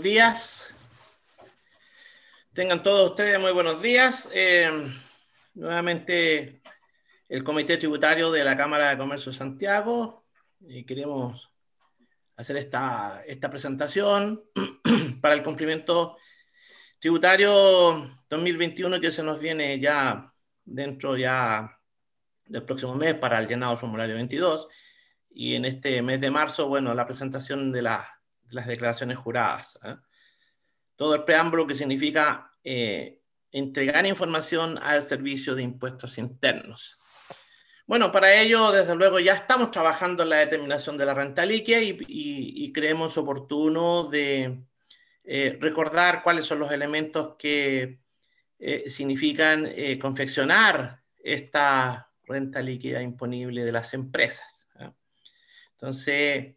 días. Tengan todos ustedes muy buenos días. Eh, nuevamente el Comité Tributario de la Cámara de Comercio de Santiago. Y queremos hacer esta, esta presentación para el cumplimiento tributario 2021 que se nos viene ya dentro ya del próximo mes para el llenado formulario 22. Y en este mes de marzo, bueno, la presentación de la las declaraciones juradas. ¿ah? Todo el preámbulo que significa eh, entregar información al servicio de impuestos internos. Bueno, para ello, desde luego, ya estamos trabajando en la determinación de la renta líquida y, creemos oportuno de eh, recordar cuáles son los elementos que eh, significan confeccionar esta renta líquida imponible de las empresas. ¿ah? Entonces,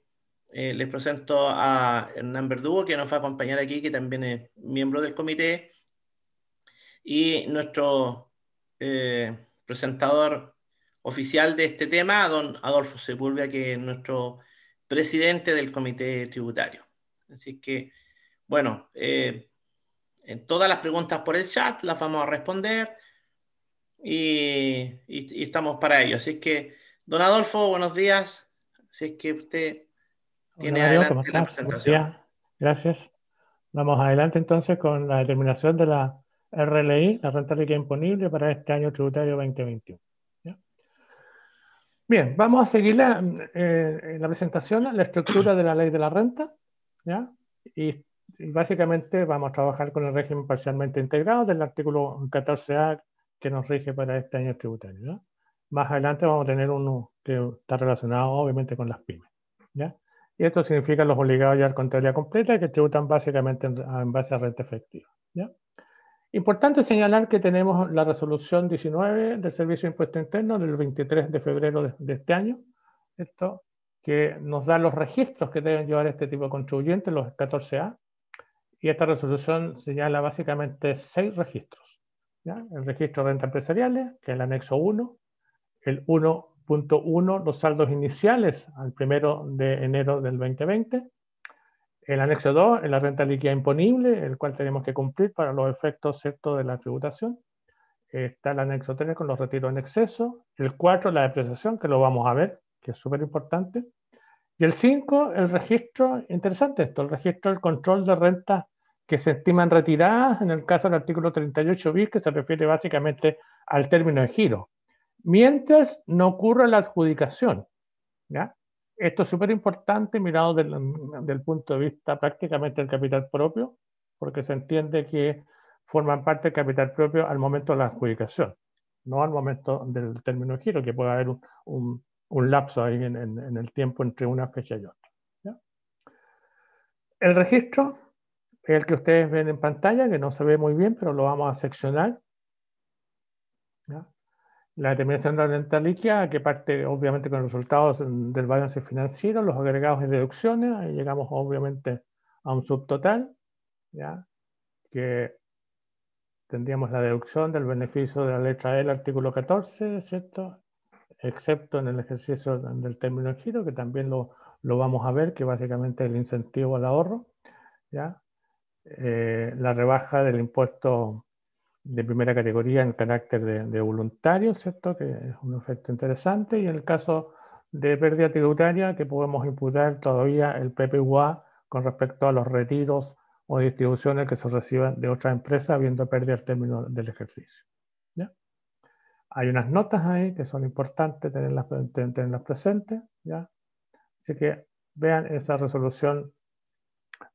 eh, les presento a Hernán Verdugo, que nos va a acompañar aquí, que también es miembro del comité, y nuestro eh, presentador oficial de este tema, don Adolfo Sepúlveda, que es nuestro presidente del comité tributario. Así que, bueno, eh, en todas las preguntas por el chat las vamos a responder y, estamos para ello. Así que, don Adolfo, buenos días. Así que usted tiene La presentación. Gracias. Vamos adelante entonces con la determinación de la RLI, la renta líquida imponible para este año tributario 2021. Bien, vamos a seguir la, eh, la, presentación, la estructura de la ley de la renta, ¿ya? Y, básicamente vamos a trabajar con el régimen parcialmente integrado del artículo 14A que nos rige para este año tributario. Más adelante vamos a tener uno que está relacionado obviamente con las pymes. ¿ya? Y esto significa los obligados a llevar contabilidad completa que tributan básicamente en, base a renta efectiva. Importante señalar que tenemos la resolución 19 del Servicio de Impuesto Interno del 23 de febrero de, este año, esto que nos da los registros que deben llevar este tipo de contribuyentes, los 14A, y esta resolución señala básicamente seis registros. ¿ya? El registro de renta empresariales, que es el anexo 1, el 1 Punto 1, los saldos iniciales al primero de enero del 2020. El anexo 2, la renta líquida imponible, el cual tenemos que cumplir para los efectos de la tributación. Está el anexo 3 con los retiros en exceso. El 4, la depreciación, que lo vamos a ver, que es súper importante. Y el 5, el registro, interesante esto, el registro del control de rentas que se estiman retiradas en el caso del artículo 38 bis, que se refiere básicamente al término de giro mientras no ocurra la adjudicación. Esto es súper importante mirado desde el punto de vista prácticamente del capital propio, porque se entiende que forman parte del capital propio al momento de la adjudicación, no al momento del término de giro, que puede haber un, lapso ahí en, el tiempo entre una fecha y otra. El registro, el que ustedes ven en pantalla, que no se ve muy bien, pero lo vamos a seccionar. ¿ya? La determinación de la líquida que parte obviamente con los resultados del balance financiero, los agregados y deducciones, ahí llegamos obviamente a un subtotal, ¿ya? que tendríamos la deducción del beneficio de la letra e L, artículo 14, excepto en el ejercicio del término giro, que también lo, lo, vamos a ver, que básicamente el incentivo al ahorro, ¿ya? Eh, la rebaja del impuesto de primera categoría en carácter de, voluntario, ¿cierto? Que es un efecto interesante. Y en el caso de pérdida tributaria, que podemos imputar todavía el PPUA con respecto a los retiros o distribuciones que se reciban de otra empresa habiendo pérdida al término del ejercicio. ¿ya? Hay unas notas ahí que son importantes tenerlas, presentes. ¿ya? Así que vean esa resolución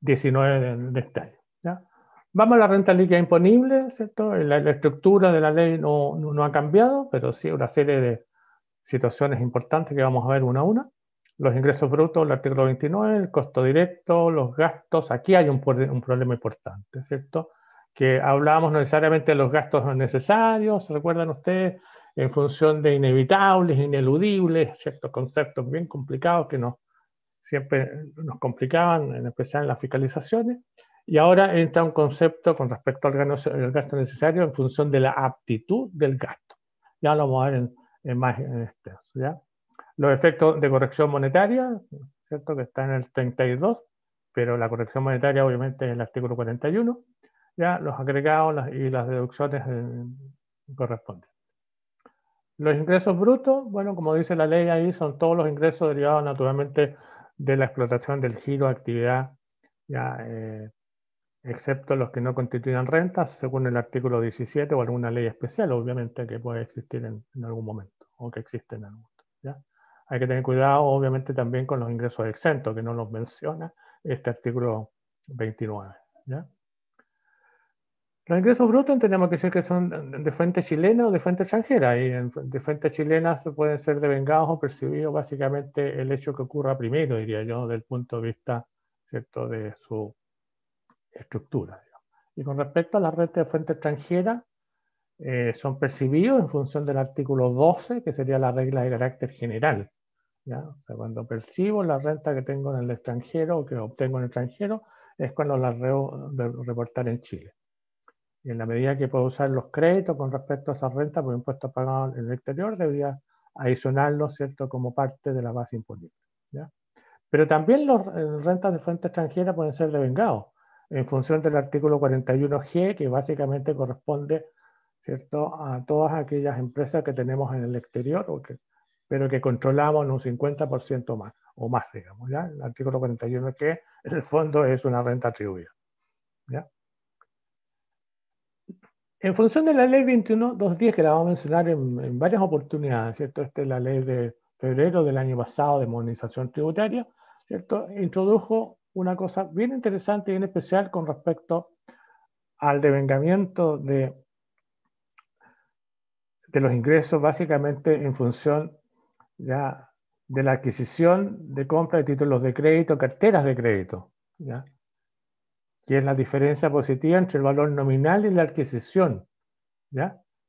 19 de, detalle. Este ¿ya? Vamos a la renta líquida imponible, ¿cierto? La, estructura de la ley no, ha cambiado, pero sí una serie de situaciones importantes que vamos a ver una a una. Los ingresos brutos, el artículo 29, el costo directo, los gastos. Aquí hay un, problema importante, ¿cierto? Que hablábamos necesariamente de los gastos necesarios, ¿se recuerdan ustedes? En función de inevitables, ineludibles, ciertos conceptos bien complicados que nos, siempre nos complicaban, en especial en las fiscalizaciones. Y ahora entra un concepto con respecto al gasto necesario en función de la aptitud del gasto. Ya lo vamos a ver en, más en extenso. ¿ya? Los efectos de corrección monetaria, ¿cierto? que está en el 32, pero la corrección monetaria obviamente es el artículo 41, ya los agregados y las deducciones eh, corresponden. Los ingresos brutos, bueno, como dice la ley ahí, son todos los ingresos derivados naturalmente de la explotación del giro, de actividad ya, eh, excepto los que no constituyan rentas según el artículo 17 o alguna ley especial, obviamente, que puede existir en, algún momento o que existe en algún momento. Hay que tener cuidado, obviamente, también con los ingresos exentos, que no los menciona este artículo 29. Los ingresos brutos tenemos que decir que son de fuente chilena o de fuente extranjera. Y de fuente chilena pueden ser devengados o percibidos básicamente el hecho que ocurra primero, diría yo, desde el punto de vista ¿cierto? de su estructura. Y con respecto a la rentas de fuente extranjera, eh, son percibidos en función del artículo 12, que sería la regla de carácter general. ¿ya? cuando percibo la renta que tengo en el extranjero o que obtengo en el extranjero, es cuando la debo reportar en Chile. Y en la medida que puedo usar los créditos con respecto a esa renta por pues, impuestos pagados en el exterior, debería adicionarlos ¿cierto? como parte de la base imponible. Pero también las eh, rentas de fuente extranjera pueden ser devengados en función del artículo 41G, que básicamente corresponde ¿cierto? a todas aquellas empresas que tenemos en el exterior, pero que controlamos un 50% más, o más, digamos. El artículo 41G, en el fondo, es una renta atribuida. En función de la ley 21.210, que la vamos a mencionar en, varias oportunidades, ¿cierto? Esta es la ley de febrero del año pasado de modernización tributaria, ¿cierto? Introdujo una cosa bien interesante y bien especial con respecto al devengamiento de, de los ingresos, básicamente en función de la adquisición de compra de títulos de crédito, carteras de crédito, ¿ya? que es la diferencia positiva entre el valor nominal y la adquisición,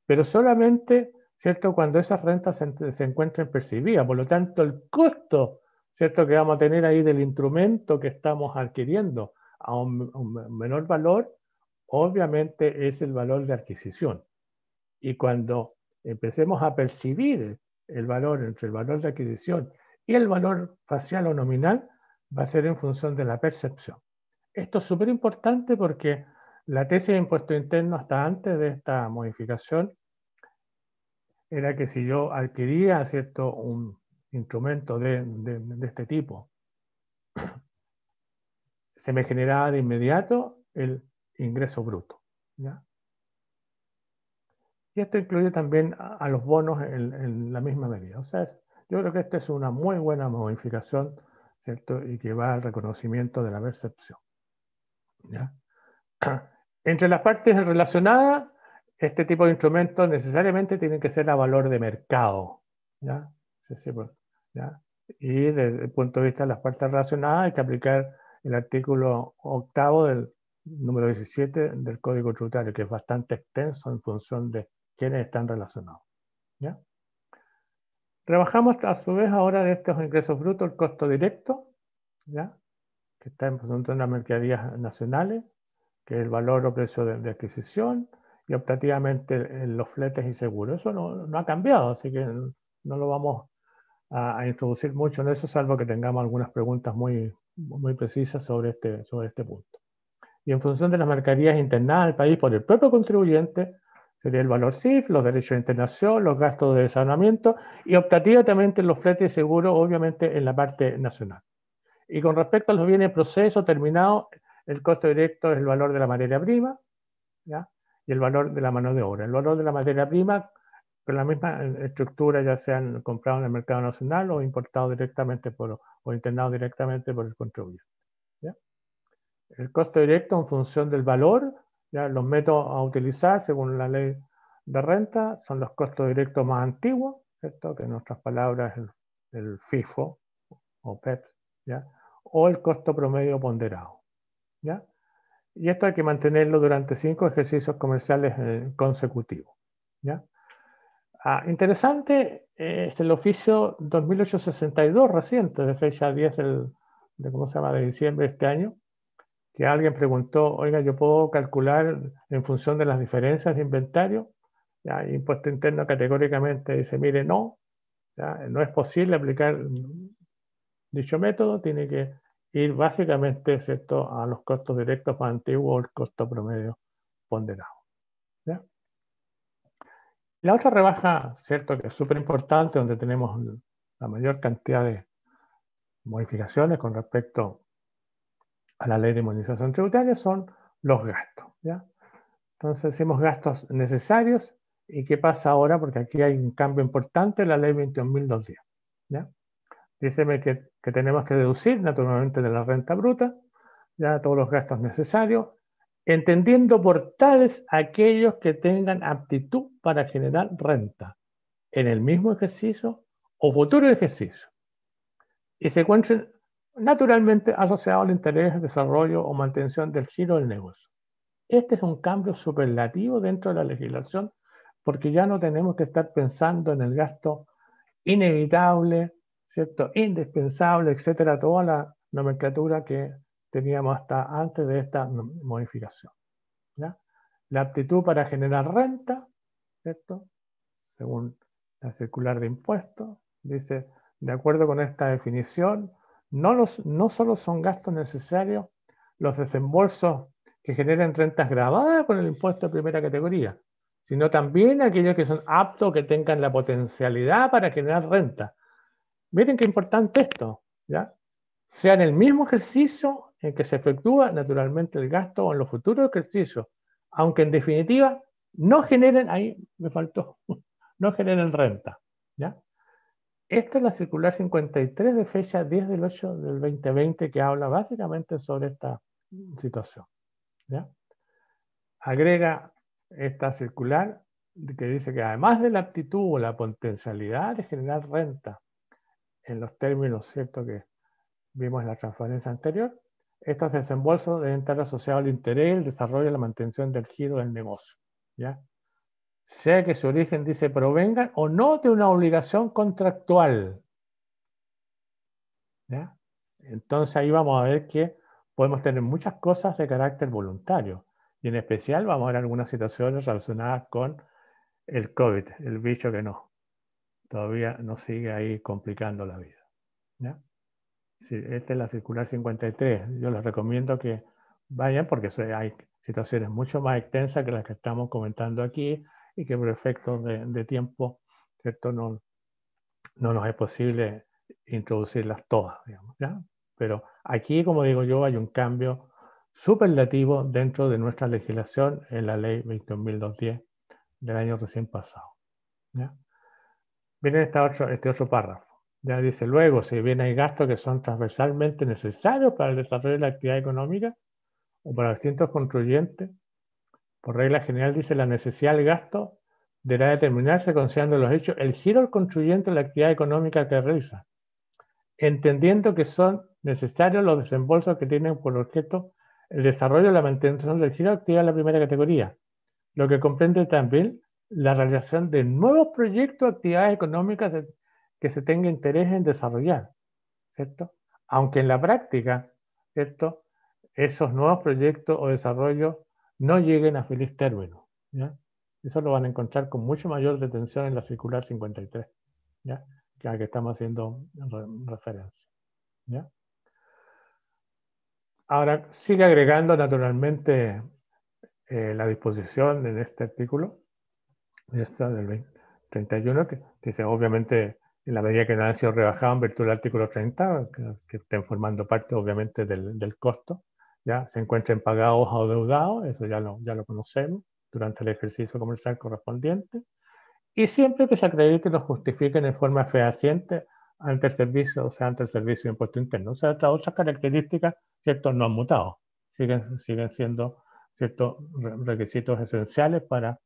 pero solamente ¿cierto? cuando esas rentas se, se encuentren percibidas. Por lo tanto, el costo ¿cierto? que vamos a tener ahí del instrumento que estamos adquiriendo a un, menor valor, obviamente es el valor de adquisición. Y cuando empecemos a percibir el valor entre el valor de adquisición y el valor facial o nominal, va a ser en función de la percepción. Esto es súper importante porque la tesis de impuesto interno hasta antes de esta modificación era que si yo adquiría cierto un, instrumento de, este tipo, se me genera de inmediato el ingreso bruto. Y esto incluye también a, los bonos en, la misma medida. sea, yo creo que esta es una muy buena modificación, ¿cierto? Y que va al reconocimiento de la percepción. Entre las partes relacionadas, este tipo de instrumentos necesariamente tienen que ser a valor de mercado. Y desde el punto de vista de las partes relacionadas hay que aplicar el artículo octavo del número 17 del Código Tributario, que es bastante extenso en función de quiénes están relacionados. ¿ya? Rebajamos a su vez ahora de estos ingresos brutos el costo directo, ¿ya? que está en función de las mercaderías nacionales, que es el valor o precio de, adquisición, y optativamente eh, los fletes y seguros. Eso no, no, ha cambiado, así que no lo vamos a a, introducir mucho en eso, salvo que tengamos algunas preguntas muy, muy precisas sobre este, sobre este punto. Y en función de las mercaderías internadas al país por el propio contribuyente, sería el valor CIF, los derechos de internación, los gastos de desanamiento y optativamente los fletes seguros, obviamente en la parte nacional. Y con respecto a los bienes proceso terminado, el costo directo es el valor de la materia prima ¿ya? y el valor de la mano de obra. El valor de la materia prima la misma eh, estructura, ya sean comprados en el mercado nacional o importados directamente por, o internados directamente por el contribuyente. ¿ya? El costo directo en función del valor, ¿ya? los métodos a utilizar según la ley de renta son los costos directos más antiguos, ¿cierto? que en nuestras palabras el, el FIFO o PEP, e ¿ya? o el costo promedio ponderado. ¿ya? Y esto hay que mantenerlo durante cinco ejercicios comerciales eh, consecutivos. ¿ya? Ah, interesante eh, es el oficio 2862 reciente, de fecha 10 del, de, ¿cómo se llama? de diciembre de este año, que alguien preguntó, oiga, yo puedo calcular en función de las diferencias de inventario, impuesto interno categóricamente dice, mire, no, no es posible aplicar dicho método, tiene que ir básicamente ¿cierto? a los costos directos más antiguos o el costo promedio ponderado. La otra rebaja, cierto, que es súper importante, donde tenemos la mayor cantidad de modificaciones con respecto a la ley de inmunización tributaria, son los gastos. Entonces hacemos gastos necesarios y qué pasa ahora, porque aquí hay un cambio importante en la ley 21.210. ¿ya? que, que tenemos que deducir naturalmente de la renta bruta ya todos los gastos necesarios entendiendo por tales aquellos que tengan aptitud para generar renta en el mismo ejercicio o futuro ejercicio, y se encuentren naturalmente asociados al interés, desarrollo o mantención del giro del negocio. Este es un cambio superlativo dentro de la legislación porque ya no tenemos que estar pensando en el gasto inevitable, ¿cierto? indispensable, etcétera, toda la nomenclatura que teníamos hasta antes de esta modificación. La aptitud para generar renta, según la circular de impuestos, dice, de acuerdo con esta definición, no, los, no solo son gastos necesarios los desembolsos que generen rentas grabadas con el impuesto de primera categoría, sino también aquellos que son aptos, que tengan la potencialidad para generar renta. Miren qué importante esto, ¿ya? Sea el mismo ejercicio en que se efectúa naturalmente el gasto en los futuros ejercicios, aunque en definitiva no generen, ahí me faltó, no generen renta. ¿ya? Esta es la circular 53 de fecha 10 del 8 del 2020 que habla básicamente sobre esta situación. Agrega esta circular que dice que además de la aptitud o la potencialidad de generar renta en los términos ¿cierto? que vimos en la transferencia anterior, estos desembolsos deben estar asociados al interés, el desarrollo y la mantención del giro del negocio. ¿ya? Sea que su origen, dice, provenga o no de una obligación contractual. Entonces ahí vamos a ver que podemos tener muchas cosas de carácter voluntario. Y en especial vamos a ver algunas situaciones relacionadas con el COVID, el bicho que no. Todavía nos sigue ahí complicando la vida. ¿ya? esta es la circular 53. Yo les recomiendo que vayan porque hay situaciones mucho más extensas que las que estamos comentando aquí y que por efectos de, tiempo No, no nos es posible introducirlas todas. Pero aquí, como digo yo, hay un cambio superlativo dentro de nuestra legislación en la ley 21.210 del año recién pasado. ¿ya? Miren este otro párrafo. Ya dice luego, si bien hay gastos que son transversalmente necesarios para el desarrollo de la actividad económica o para distintos contribuyentes, por regla general dice la necesidad del gasto deberá determinarse considerando los hechos el giro al contribuyente de la actividad económica que realiza, entendiendo que son necesarios los desembolsos que tienen por objeto el desarrollo y la mantención del giro actividad en la primera categoría, lo que comprende también la realización de nuevos proyectos de actividades económicas que se tenga interés en desarrollar, ¿cierto? Aunque en la práctica, ¿cierto? Esos nuevos proyectos o desarrollos no lleguen a feliz término, ¿ya? Eso lo van a encontrar con mucho mayor detención en la circular 53, ¿ya? Que a la que estamos haciendo referencia, ¿ya? Ahora, sigue agregando naturalmente eh, la disposición en este artículo, esta del 31, que dice, obviamente, en la medida que no han sido rebajados en virtud del artículo 30, que, estén formando parte obviamente del, costo, ya se encuentren pagados o deudados, eso ya lo, ya lo conocemos, durante el ejercicio comercial correspondiente, y siempre que se acrediten lo justifiquen en forma fehaciente ante el servicio, o sea, ante el servicio de impuesto interno. O sea, estas otras características, no han mutado, siguen, siguen siendo ciertos requisitos esenciales para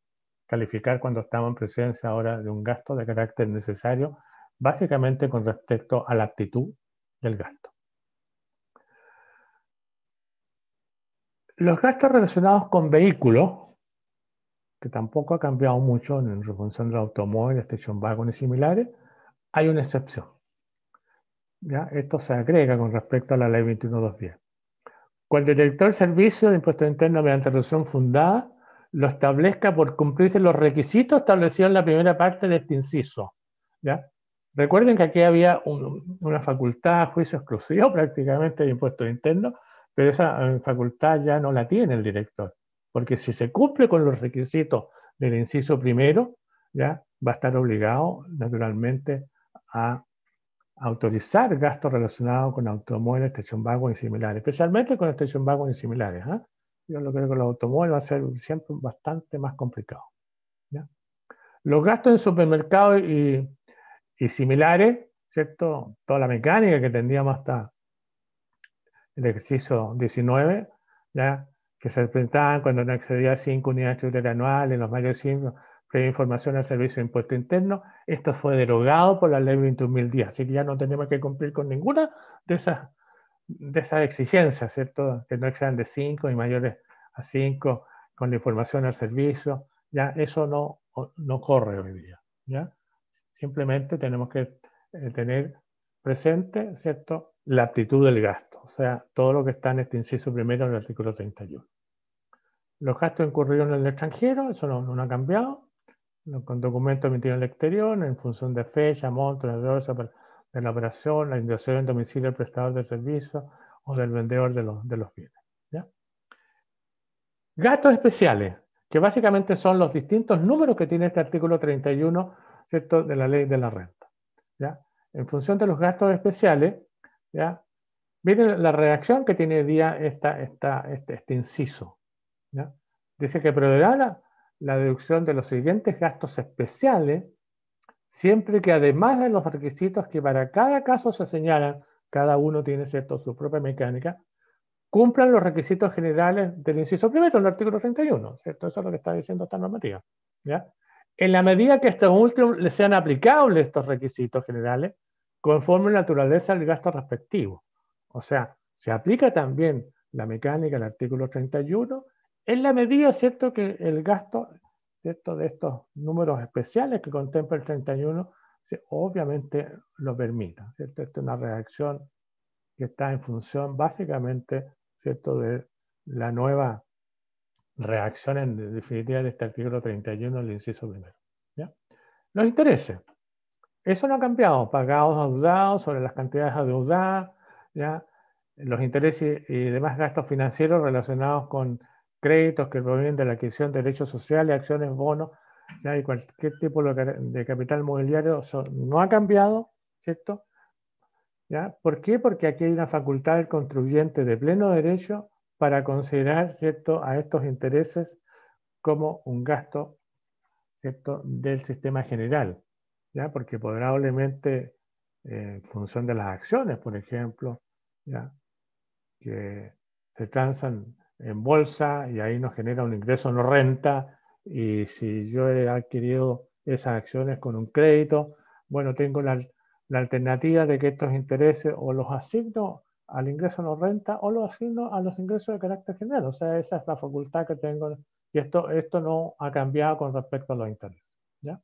calificar cuando estamos en presencia ahora de un gasto de carácter necesario básicamente con respecto a la actitud del gasto. Los gastos relacionados con vehículos, que tampoco ha cambiado mucho en función del automóvil, station vagones y similares, hay una excepción. ¿Ya? Esto se agrega con respecto a la ley 21210. Cuando el director de servicio de impuestos internos mediante resolución fundada lo establezca por cumplirse los requisitos establecidos en la primera parte de este inciso. ¿ya? Recuerden que aquí había una facultad a juicio exclusivo prácticamente de impuestos internos, pero esa eh, facultad ya no la tiene el director, porque si se cumple con los requisitos del inciso primero, ya va a estar obligado naturalmente a autorizar gastos relacionados con automóviles, station bajo y similares, especialmente con estación bajo y similares. ¿ah? Yo lo creo que los automóviles va a ser siempre bastante más complicado. Los gastos en supermercados y y similares, ¿cierto? Toda la mecánica que tendríamos hasta el ejercicio 19, ¿ya? que se presentaban cuando no excedía 5 unidades tributarias anuales, los mayores 5, previa información al Servicio de Impuesto Interno. Esto fue derogado por la Ley días. así que ya no tenemos que cumplir con ninguna de esas, de esas exigencias, ¿cierto? Que no excedan de 5 y mayores a 5 con la información al servicio, ya eso no, no corre hoy día, ¿ya? Simplemente tenemos que eh, tener presente, ¿cierto?, la actitud del gasto, o sea, todo lo que está en este inciso primero del artículo 31. Los gastos incurridos en el extranjero, eso no, ha cambiado, con documentos emitidos en el exterior, en función de fecha, monto, de la operación, la indicación en domicilio del prestador de servicio o del vendedor de los, bienes. Gastos especiales, que básicamente son los distintos números que tiene este artículo 31 ¿cierto? de la ley de la renta. ¿ya? En función de los gastos especiales, ¿ya? miren la reacción que tiene día esta, este, este, inciso. ¿ya? Dice que proveerá la, deducción de los siguientes gastos especiales, siempre que además de los requisitos que para cada caso se señalan, cada uno tiene ¿cierto? su propia mecánica, cumplan los requisitos generales del inciso primero, el artículo 31, ¿cierto? Eso es lo que está diciendo esta normativa, ¿ya? en la medida que estos últimos le sean aplicables estos requisitos generales conforme la naturaleza del gasto respectivo. O sea, se aplica también la mecánica del artículo 31 en la medida, ¿cierto?, que el gasto de estos números especiales que contempla el 31 obviamente lo permita. ¿cierto? Esta es una reacción que está en función básicamente ¿cierto? de la nueva Reacción en definitiva de este artículo 31 del inciso primero. Los intereses. Eso no ha cambiado. Pagados, adeudados, sobre las cantidades adeudadas, ¿ya? los intereses y demás gastos financieros relacionados con créditos que provienen de la adquisición de derechos sociales, acciones, bonos ¿ya? y cualquier tipo de capital mobiliario no ha cambiado, ¿cierto? ¿Por qué? Porque aquí hay una facultad del contribuyente de pleno derecho para considerar ¿cierto? a estos intereses como un gasto del sistema general, ¿ya? porque probablemente eh, en función de las acciones, por ejemplo, ¿ya? que se transan en bolsa y ahí nos genera un ingreso no renta, y si yo he adquirido esas acciones con un crédito, bueno, tengo la, la alternativa de que estos intereses o los asigno al ingreso no renta o lo asigno a los ingresos de carácter general. O sea, esa es la facultad que tengo y esto, esto no ha cambiado con respecto a los intereses. ¿ya?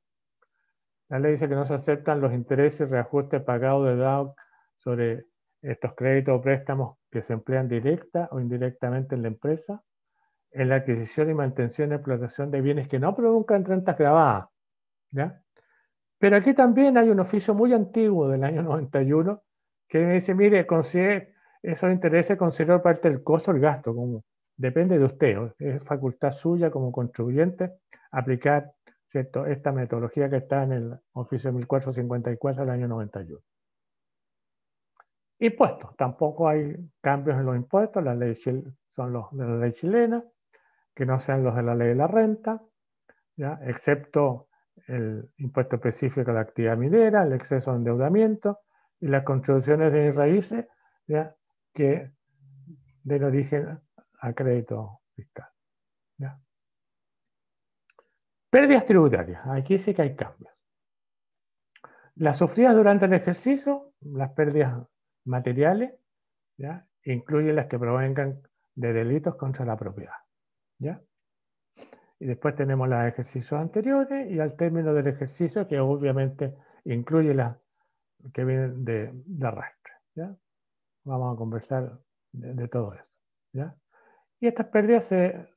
La ley dice que no se aceptan los intereses y reajustes pagados de DAO sobre estos créditos o préstamos que se emplean directa o indirectamente en la empresa, en la adquisición y mantención y explotación de bienes que no produzcan rentas grabadas. ¿ya? Pero aquí también hay un oficio muy antiguo del año 91 que me dice, mire, consigue, eso intereses considerar parte del costo o el gasto, como depende de usted, es facultad suya como contribuyente aplicar ¿cierto? esta metodología que está en el oficio 1454 del año 91. Impuestos, tampoco hay cambios en los impuestos, las leyes son los de la ley chilena, que no sean los de la ley de la renta, ¿ya? excepto el impuesto específico a la actividad minera, el exceso de endeudamiento y las contribuciones de raíces, ¿ya? que del origen a crédito fiscal. Pérdidas tributarias. Aquí sí que hay cambios. Las sufridas durante el ejercicio, las pérdidas materiales, ¿ya? incluyen las que provengan de delitos contra la propiedad. ¿ya? Y después tenemos los ejercicios anteriores y al término del ejercicio, que obviamente incluye las que vienen de, de arrastre vamos a conversar de, todo esto. Y estas pérdidas se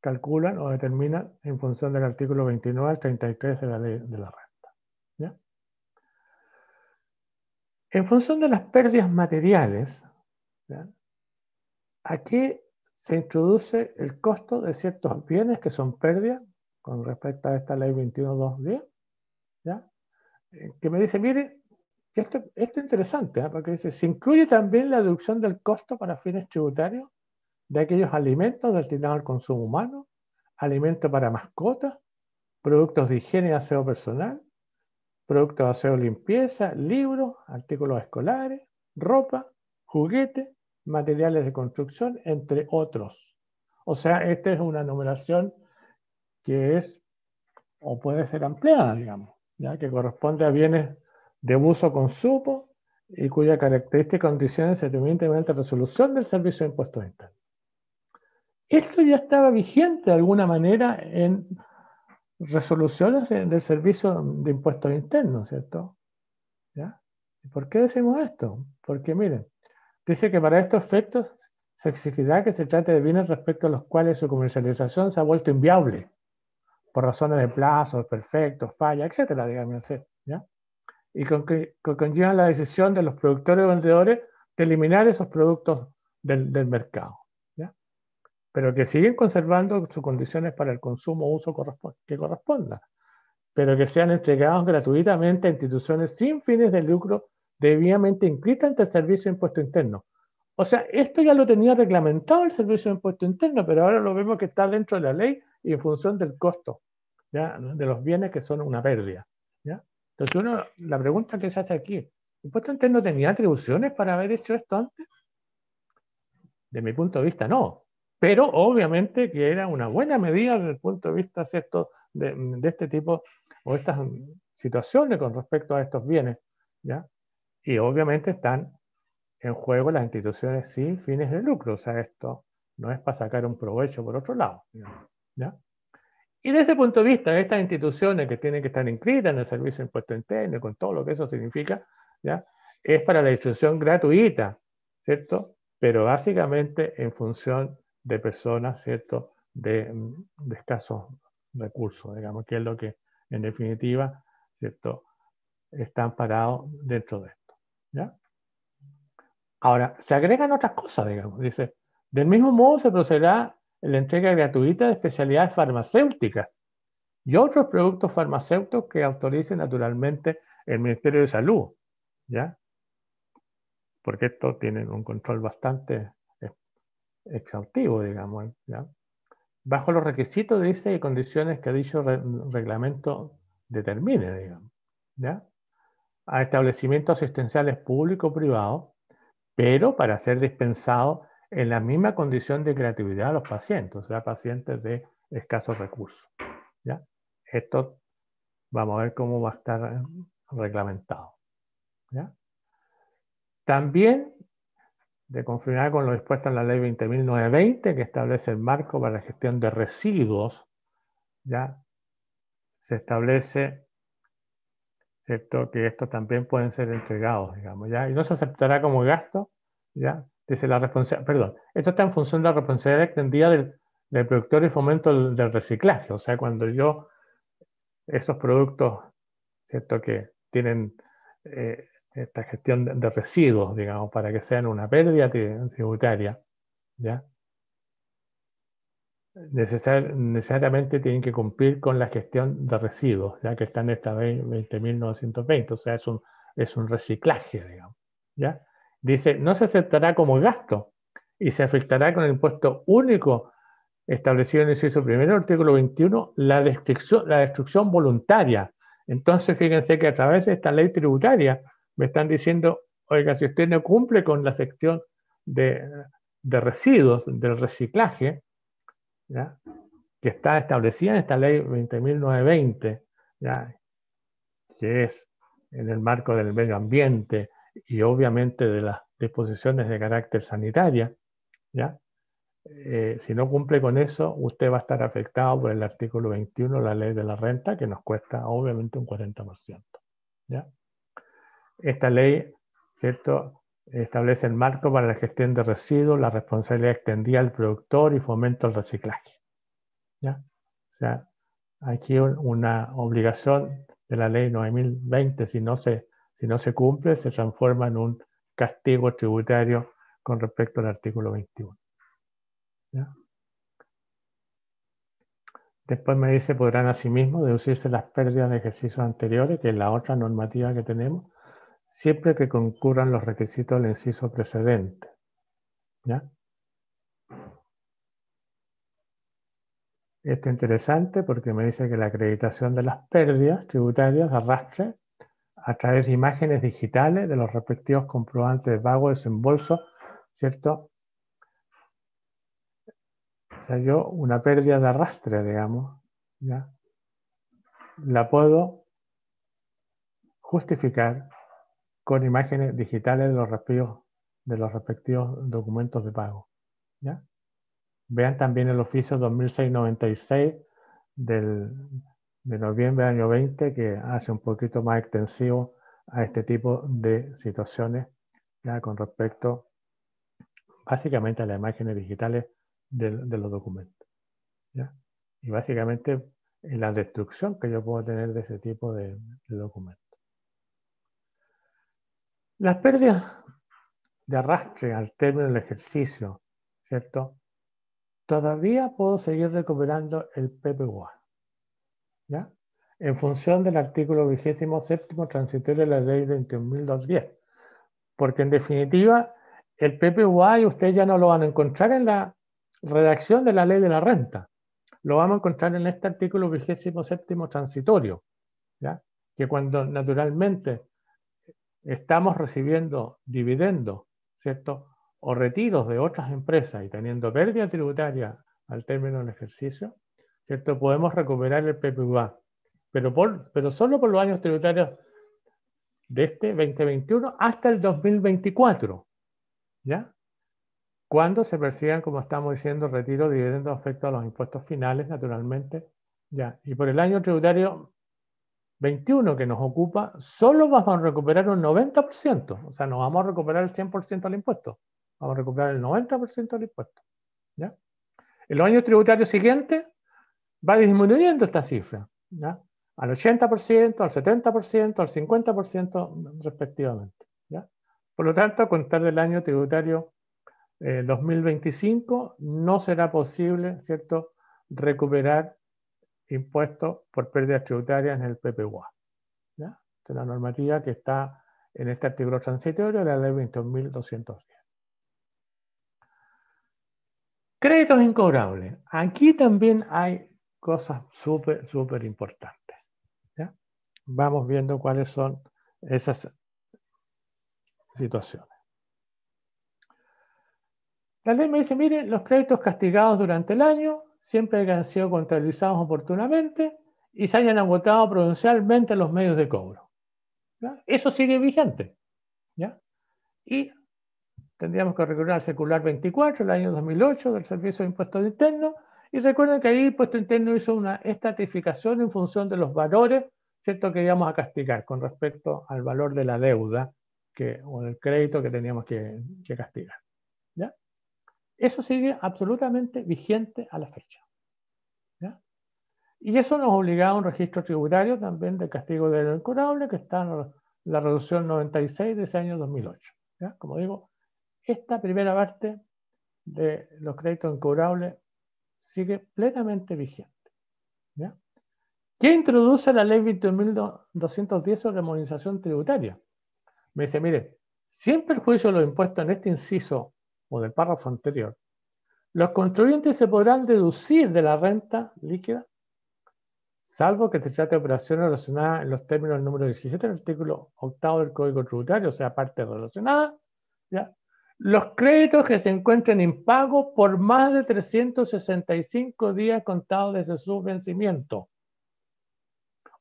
calculan o determinan en función del artículo 29 al 33 de la ley de la renta. ¿ya? En función de las pérdidas materiales, aquí se introduce el costo de ciertos bienes que son pérdidas con respecto a esta ley 21.2.10, eh, que me dice, mire, esto, es interesante, ¿eh? porque dice, se incluye también la deducción del costo para fines tributarios de aquellos alimentos destinados al consumo humano, alimentos para mascotas, productos de higiene y aseo personal, productos de aseo limpieza, libros, artículos escolares, ropa, juguetes, materiales de construcción, entre otros. O sea, esta es una numeración que es o puede ser ampliada, digamos, ya que corresponde a bienes de uso consumo y cuya característica condición se de mediante resolución del servicio de impuestos internos. Esto ya estaba vigente de alguna manera en resoluciones del servicio de impuestos internos, ¿cierto? ¿Ya? ¿Por qué decimos esto? Porque miren, dice que para estos efectos se exigirá que se trate de bienes respecto a los cuales su comercialización se ha vuelto inviable por razones de plazos, perfectos, falla, etcétera, digamos. así y con que, que la decisión de los productores y vendedores de eliminar esos productos del, mercado, pero que siguen conservando sus condiciones para el consumo o uso que corresponda, pero que sean entregados gratuitamente a instituciones sin fines de lucro debidamente inscritas ante el Servicio de Impuesto Interno. O sea, esto ya lo tenía reglamentado el Servicio de Impuesto Interno, pero ahora lo vemos que está dentro de la ley y en función del costo de los bienes que son una pérdida. Entonces, ah. la pregunta que se hace aquí, ¿impuesto no tenía atribuciones para haber hecho esto antes? De mi punto de vista, no. Pero obviamente que era una buena medida desde el punto de vista de, de este tipo o estas situaciones con respecto a estos bienes. ¿ya? Y obviamente están en juego las instituciones sin fines de lucro. O sea, esto no es para sacar un provecho por otro lado. ¿ya? Y desde ese punto de vista, estas instituciones que tienen que estar inscritas en el servicio de impuesto interno, con todo lo que eso significa, ¿ya? es para la distribución gratuita, ¿cierto? Pero básicamente en función de personas, ¿cierto? De, escasos recursos, digamos, que es lo que en definitiva, ¿cierto? Están parados dentro de esto, Ahora, se agregan otras cosas, digamos, dice, del mismo modo se procederá la entrega gratuita de especialidades farmacéuticas y otros productos farmacéuticos que autorice naturalmente el Ministerio de Salud, ¿ya? Porque esto tienen un control bastante eh, exhaustivo, digamos, ¿ya? Bajo los requisitos, dice, y condiciones que dicho reglamento determine, ¿ya? A establecimientos asistenciales público-privado, pero para ser dispensado en la misma condición de creatividad a los pacientes, o sea, pacientes de escasos recursos. ¿ya? Esto vamos a ver cómo va a estar eh, reglamentado. ¿ya? También, de confirmar con lo dispuesto en la ley 20.920, que establece el marco para la gestión de residuos, ¿ya? se establece esto que estos también pueden ser entregados, digamos, ¿ya? y no se aceptará como gasto ¿ya? la responsabilidad, perdón, esto está en función de la responsabilidad extendida del, productor y fomento del, reciclaje. O sea, cuando yo, esos productos, ¿cierto? Que tienen eh, esta gestión de, residuos, digamos, para que sean una pérdida tributaria, ¿ya? necesariamente tienen que cumplir con la gestión de residuos, ya que están en esta 20.920, o sea, es un, es un reciclaje, digamos, ¿ya? dice, no se aceptará como gasto y se afectará con el impuesto único establecido en el inciso primero artículo 21 la destrucción, la destrucción voluntaria. Entonces, fíjense que a través de esta ley tributaria me están diciendo, oiga, si usted no cumple con la sección de, residuos, del reciclaje, que está establecida en esta ley 20.920, que es en el marco del medio ambiente, y obviamente de las disposiciones de carácter sanitaria, ¿ya? Eh, si no cumple con eso, usted va a estar afectado por el artículo 21 de la ley de la renta, que nos cuesta obviamente un 40%. ¿ya? Esta ley ¿cierto? establece el marco para la gestión de residuos, la responsabilidad extendida al productor y fomento al reciclaje. ¿ya? O sea, aquí una obligación de la ley 9020, si no se si no se cumple, se transforma en un castigo tributario con respecto al artículo 21. Después me dice, podrán asimismo deducirse las pérdidas de ejercicios anteriores, que es la otra normativa que tenemos, siempre que concurran los requisitos del inciso precedente. ¿Ya? Esto es interesante porque me dice que la acreditación de las pérdidas tributarias arrastre a través de imágenes digitales de los respectivos comprobantes de pago, desembolso, ¿cierto? O sea, yo una pérdida de arrastre, digamos, ¿ya? La puedo justificar con imágenes digitales de los respectivos, de los respectivos documentos de pago, ¿ya? Vean también el oficio 2696 del, de noviembre del año 20 que hace un poquito más extensivo a este tipo de situaciones ya con respecto básicamente a las imágenes digitales de, los documentos. Y básicamente la destrucción que yo puedo tener de ese tipo de, de documentos. Las pérdidas de arrastre al término del ejercicio, ¿cierto? Todavía puedo seguir recuperando el PPWA en función del artículo vigésimo séptimo transitorio de la ley 21.210. Porque en definitiva, el PPUI ustedes ya no lo van a encontrar en la redacción de la ley de la renta. Lo vamos a encontrar en este artículo vigésimo séptimo transitorio, que cuando naturalmente estamos recibiendo dividendos, ¿cierto? O retiros de otras empresas y teniendo pérdida tributaria al término del ejercicio, ¿cierto? Podemos recuperar el PPUA, pero, pero solo por los años tributarios de este 2021 hasta el 2024, ¿ya? Cuando se persigan, como estamos diciendo, retiros, dividendos, afectados a los impuestos finales, naturalmente, ¿ya? Y por el año tributario 21 que nos ocupa, solo vamos a recuperar un 90%, o sea, no vamos a recuperar el 100% del impuesto, vamos a recuperar el 90% del impuesto, ¿ya? En los años tributarios va disminuyendo esta cifra, ¿ya? al 80%, al 70%, al 50% respectivamente. ¿ya? Por lo tanto, a contar del año tributario 2025 eh, no será posible ¿cierto? recuperar impuestos por pérdidas tributarias en el PPUA. ¿ya? es la normativa que está en este artículo transitorio de la ley 21.210. Créditos incobrables. Aquí también hay cosas súper, súper importantes. Vamos viendo cuáles son esas situaciones. La ley me dice, miren, los créditos castigados durante el año siempre han sido contabilizados oportunamente y se hayan agotado prudencialmente los medios de cobro. Eso sigue vigente. Y tendríamos que recurrir al circular 24 del año 2008 del Servicio de Impuestos Internos, y recuerden que ahí el puesto interno hizo una estratificación en función de los valores, ¿cierto? Que íbamos a castigar con respecto al valor de la deuda que, o del crédito que teníamos que, castigar. ¿ya? Eso sigue absolutamente vigente a la fecha. ¿ya? Y eso nos obligaba a un registro tributario también del castigo de lo incurable, que está en la reducción 96 de ese año 2008. ¿ya? Como digo, esta primera parte de los créditos incurables sigue plenamente vigente. ¿ya? ¿Qué introduce la ley 2210 sobre armonización tributaria? Me dice, mire, sin perjuicio de los impuestos en este inciso o del párrafo anterior, los contribuyentes se podrán deducir de la renta líquida, salvo que se trate de operaciones relacionadas en los términos del número 17 del artículo octavo del Código Tributario, o sea, parte relacionada, ¿ya? los créditos que se encuentren impagos por más de 365 días contados desde su vencimiento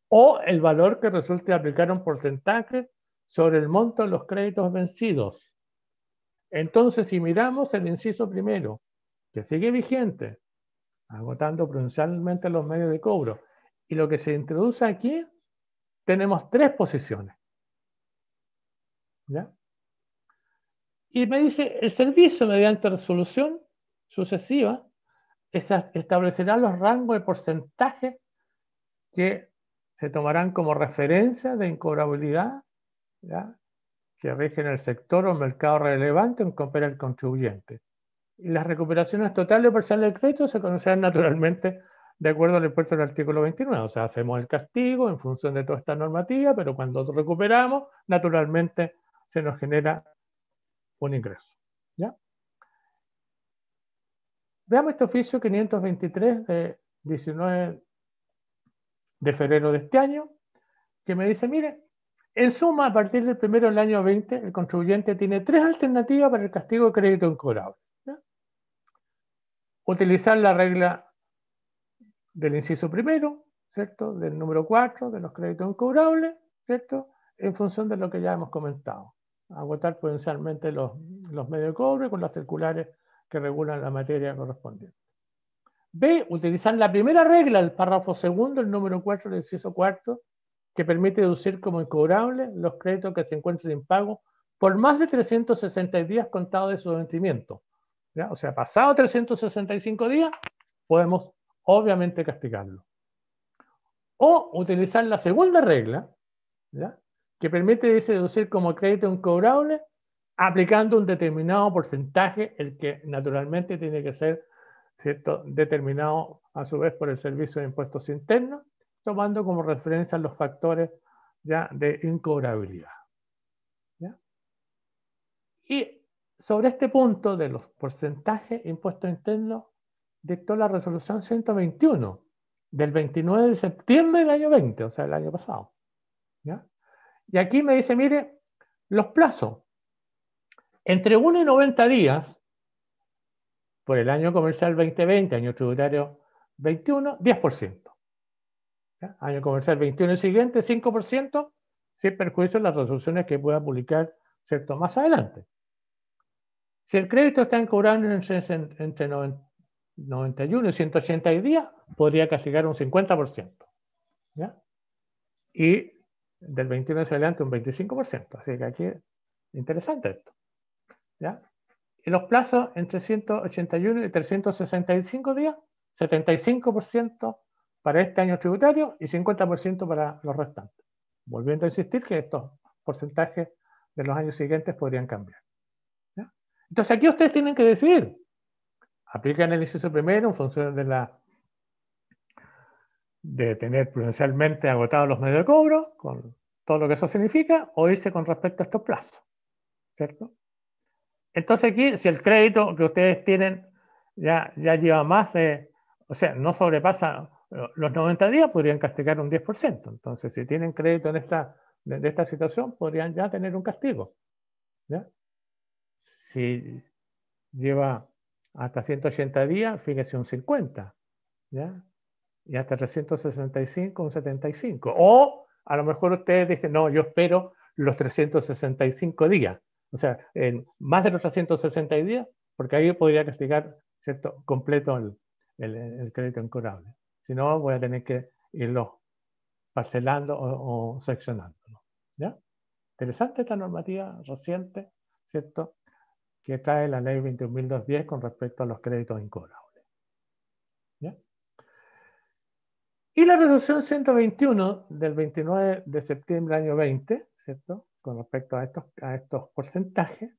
o el valor que resulte aplicar un porcentaje sobre el monto de los créditos vencidos. Entonces, si miramos el inciso primero, que sigue vigente, agotando prudencialmente los medios de cobro, y lo que se introduce aquí, tenemos tres posiciones. ¿Ya? Y me dice, el servicio mediante resolución sucesiva establecerá los rangos de porcentaje que se tomarán como referencia de incobrabilidad que que en el sector o mercado relevante en que opera el contribuyente. Y las recuperaciones totales o parciales de crédito se conocerán naturalmente de acuerdo al impuesto del artículo 29. O sea, hacemos el castigo en función de toda esta normativa, pero cuando recuperamos, naturalmente se nos genera un ingreso. ¿ya? Veamos este oficio 523 de 19 de febrero de este año, que me dice, mire, en suma, a partir del primero del año 20, el contribuyente tiene tres alternativas para el castigo de crédito incobrable. Utilizar la regla del inciso primero, ¿cierto? Del número 4 de los créditos incobrables, ¿cierto? En función de lo que ya hemos comentado agotar potencialmente los, los medios de cobre con las circulares que regulan la materia correspondiente. B, utilizar la primera regla el párrafo segundo, el número 4 del inciso cuarto, que permite deducir como incobrable los créditos que se encuentren pago por más de 360 días contados de su vencimiento. O sea, pasado 365 días, podemos obviamente castigarlo. O utilizar la segunda regla, ¿ya? que permite deducir como crédito incobrable aplicando un determinado porcentaje, el que naturalmente tiene que ser ¿cierto? determinado a su vez por el Servicio de Impuestos Internos, tomando como referencia los factores ya de incobrabilidad. Y sobre este punto de los porcentajes impuestos internos, dictó la resolución 121 del 29 de septiembre del año 20, o sea, el año pasado. ¿Ya? Y aquí me dice, mire, los plazos. Entre 1 y 90 días, por el año comercial 2020, año tributario 21, 10%. Año comercial 21 y siguiente, 5%, sin perjuicio de las resoluciones que pueda publicar ¿cierto? más adelante. Si el crédito está cobrando entre, entre 91 y 180 días, podría castigar un 50%. Y del 21 hacia adelante un 25%. Así que aquí, interesante esto. ¿ya? Y los plazos entre 181 y 365 días, 75% para este año tributario y 50% para los restantes. Volviendo a insistir que estos porcentajes de los años siguientes podrían cambiar. Entonces aquí ustedes tienen que decidir. Aplican el inciso primero en función de la de tener prudencialmente agotados los medios de cobro, con todo lo que eso significa, o irse con respecto a estos plazos. ¿Cierto? Entonces aquí, si el crédito que ustedes tienen ya, ya lleva más de, o sea, no sobrepasa eh, los 90 días, podrían castigar un 10%. Entonces, si tienen crédito en esta, de, esta situación, podrían ya tener un castigo. ¿ya? Si lleva hasta 180 días, fíjese un 50. ¿ya? y hasta 365 un 75. O a lo mejor ustedes dicen, no, yo espero los 365 días. O sea, más de los 360 días, porque ahí podría castigar ¿cierto? completo el, crédito incurable. Si no, voy a tener que irlo parcelando o, seccionando. seccionándolo. ¿Ya? Interesante esta normativa reciente, ¿cierto? Que trae la ley 21.210 con respecto a los créditos incurables Y la resolución 121 del 29 de septiembre del año 20, ¿cierto? Con respecto a estos, estos porcentajes,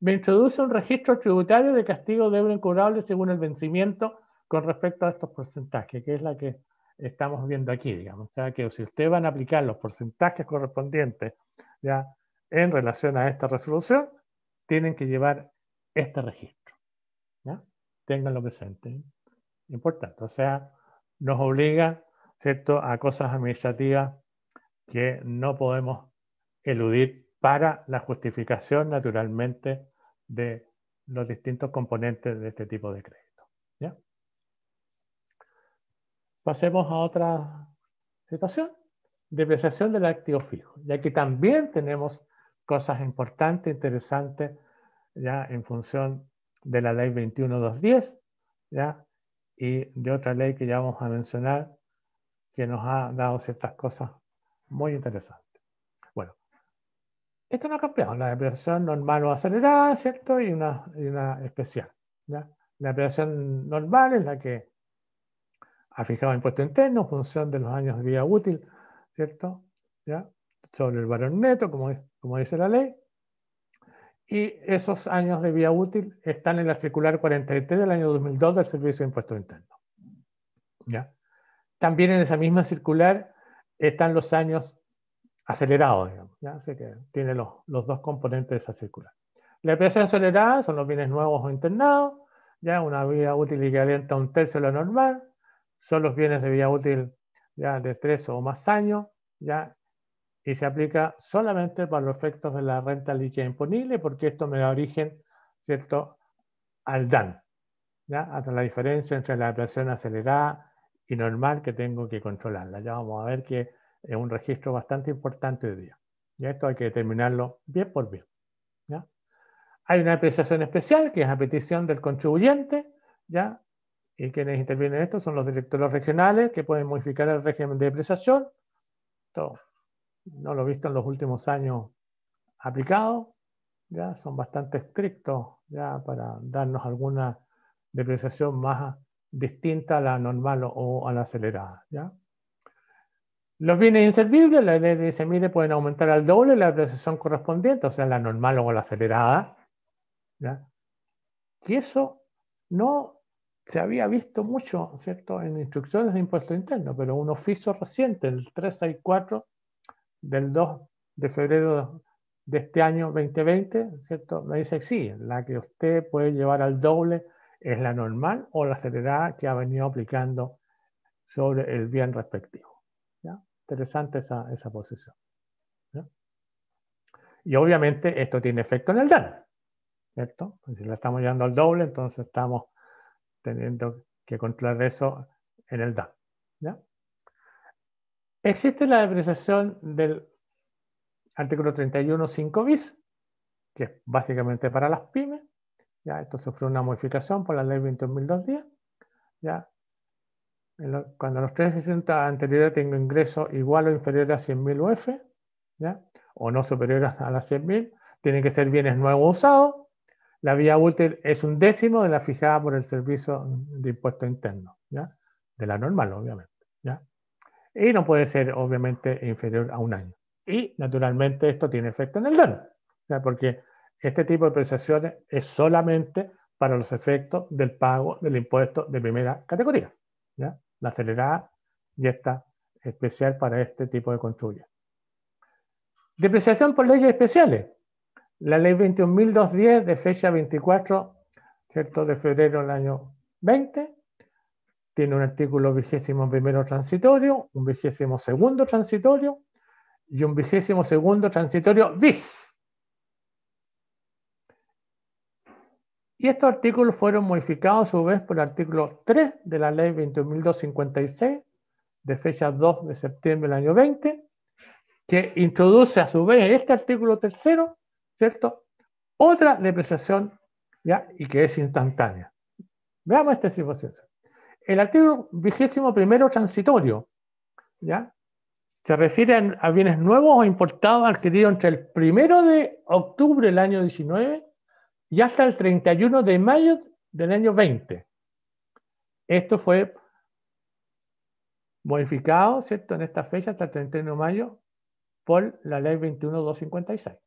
me introduce un registro tributario de castigo de euro incurable según el vencimiento con respecto a estos porcentajes, que es la que estamos viendo aquí, digamos. O sea, que si ustedes van a aplicar los porcentajes correspondientes ya en relación a esta resolución, tienen que llevar este registro. Ténganlo presente. Importante. O sea, nos obliga ¿cierto? a cosas administrativas que no podemos eludir para la justificación, naturalmente, de los distintos componentes de este tipo de crédito. Pasemos a otra situación, depreciación del activo fijo, ya que también tenemos cosas importantes, interesantes, ya en función de la ley 21.210, ya, y de otra ley que ya vamos a mencionar, que nos ha dado ciertas cosas muy interesantes. Bueno, esto no ha cambiado. La depreciación normal o acelerada, ¿cierto? Y una, una especial. La depreciación normal es la que ha fijado impuesto interno en función de los años de vía útil, ¿cierto? ¿Ya? Sobre el valor neto, como, como dice la ley. Y esos años de vía útil están en la circular 43 del año 2002 del Servicio de Impuestos Internos. ¿Ya? También en esa misma circular están los años acelerados, digamos, ¿ya? así que tiene los, dos componentes de esa circular. La depreciación acelerada son los bienes nuevos o internados, ya una vida útil que a un tercio de lo normal, son los bienes de vida útil ya de tres o más años, ya y se aplica solamente para los efectos de la renta líquida imponible, porque esto me da origen, ¿cierto?, al DAN, ¿ya? hasta la diferencia entre la depreciación acelerada y normal que tengo que controlarla. Ya vamos a ver que es un registro bastante importante hoy día. Y esto hay que determinarlo bien por bien. Hay una apreciación especial, que es a petición del contribuyente, ¿ya? y quienes intervienen en esto son los directores regionales, que pueden modificar el régimen de depreciación. Esto no lo he visto en los últimos años aplicado. ¿ya? Son bastante estrictos ya para darnos alguna depreciación más distinta a la normal o a la acelerada. Los bienes inservibles, la ley dice, mire, pueden aumentar al doble la recesión correspondiente, o sea, la normal o la acelerada. Y eso no se había visto mucho, ¿cierto?, en instrucciones de impuesto interno, pero un oficio reciente, el 364 del 2 de febrero de este año 2020, ¿cierto?, me dice, sí, la que usted puede llevar al doble es la normal o la acelerada que ha venido aplicando sobre el bien respectivo. Interesante esa, posición. Y obviamente esto tiene efecto en el daño. si la estamos llevando al doble, entonces estamos teniendo que controlar eso en el DAN. Existe la depreciación del artículo 31.5 bis, que es básicamente para las pymes, ¿ya? Esto sufrió una modificación por la ley 21.210. ¿ya? cuando los 360 anteriores tengo ingresos igual o inferior a 100.000 UF, ¿ya? o no superior a, las 100.000, tienen que ser bienes nuevos usados. La vía útil es un décimo de la fijada por el servicio de impuesto interno, ¿ya? de la normal, obviamente. ¿ya? Y no puede ser, obviamente, inferior a un año. Y, naturalmente, esto tiene efecto en el DAN, porque este tipo de depreciaciones es solamente para los efectos del pago del impuesto de primera categoría. La acelerada ya está especial para este tipo de construye. Depreciación por leyes especiales. La ley 21.210 de fecha 24 de febrero del año 20 tiene un artículo vigésimo primero transitorio, un vigésimo segundo transitorio y un vigésimo segundo transitorio bis. Y estos artículos fueron modificados a su vez por el artículo 3 de la ley 21.256 de fecha 2 de septiembre del año 20, que introduce a su vez en este artículo tercero, ¿cierto? Otra depreciación, ¿ya? Y que es instantánea. Veamos esta situación. El artículo vigésimo primero transitorio, ¿ya? Se refiere a bienes nuevos o importados adquiridos entre el primero de octubre del año 19 y hasta el 31 de mayo del año 20. Esto fue modificado, ¿cierto? En esta fecha, hasta el 31 de mayo, por la ley 21.256.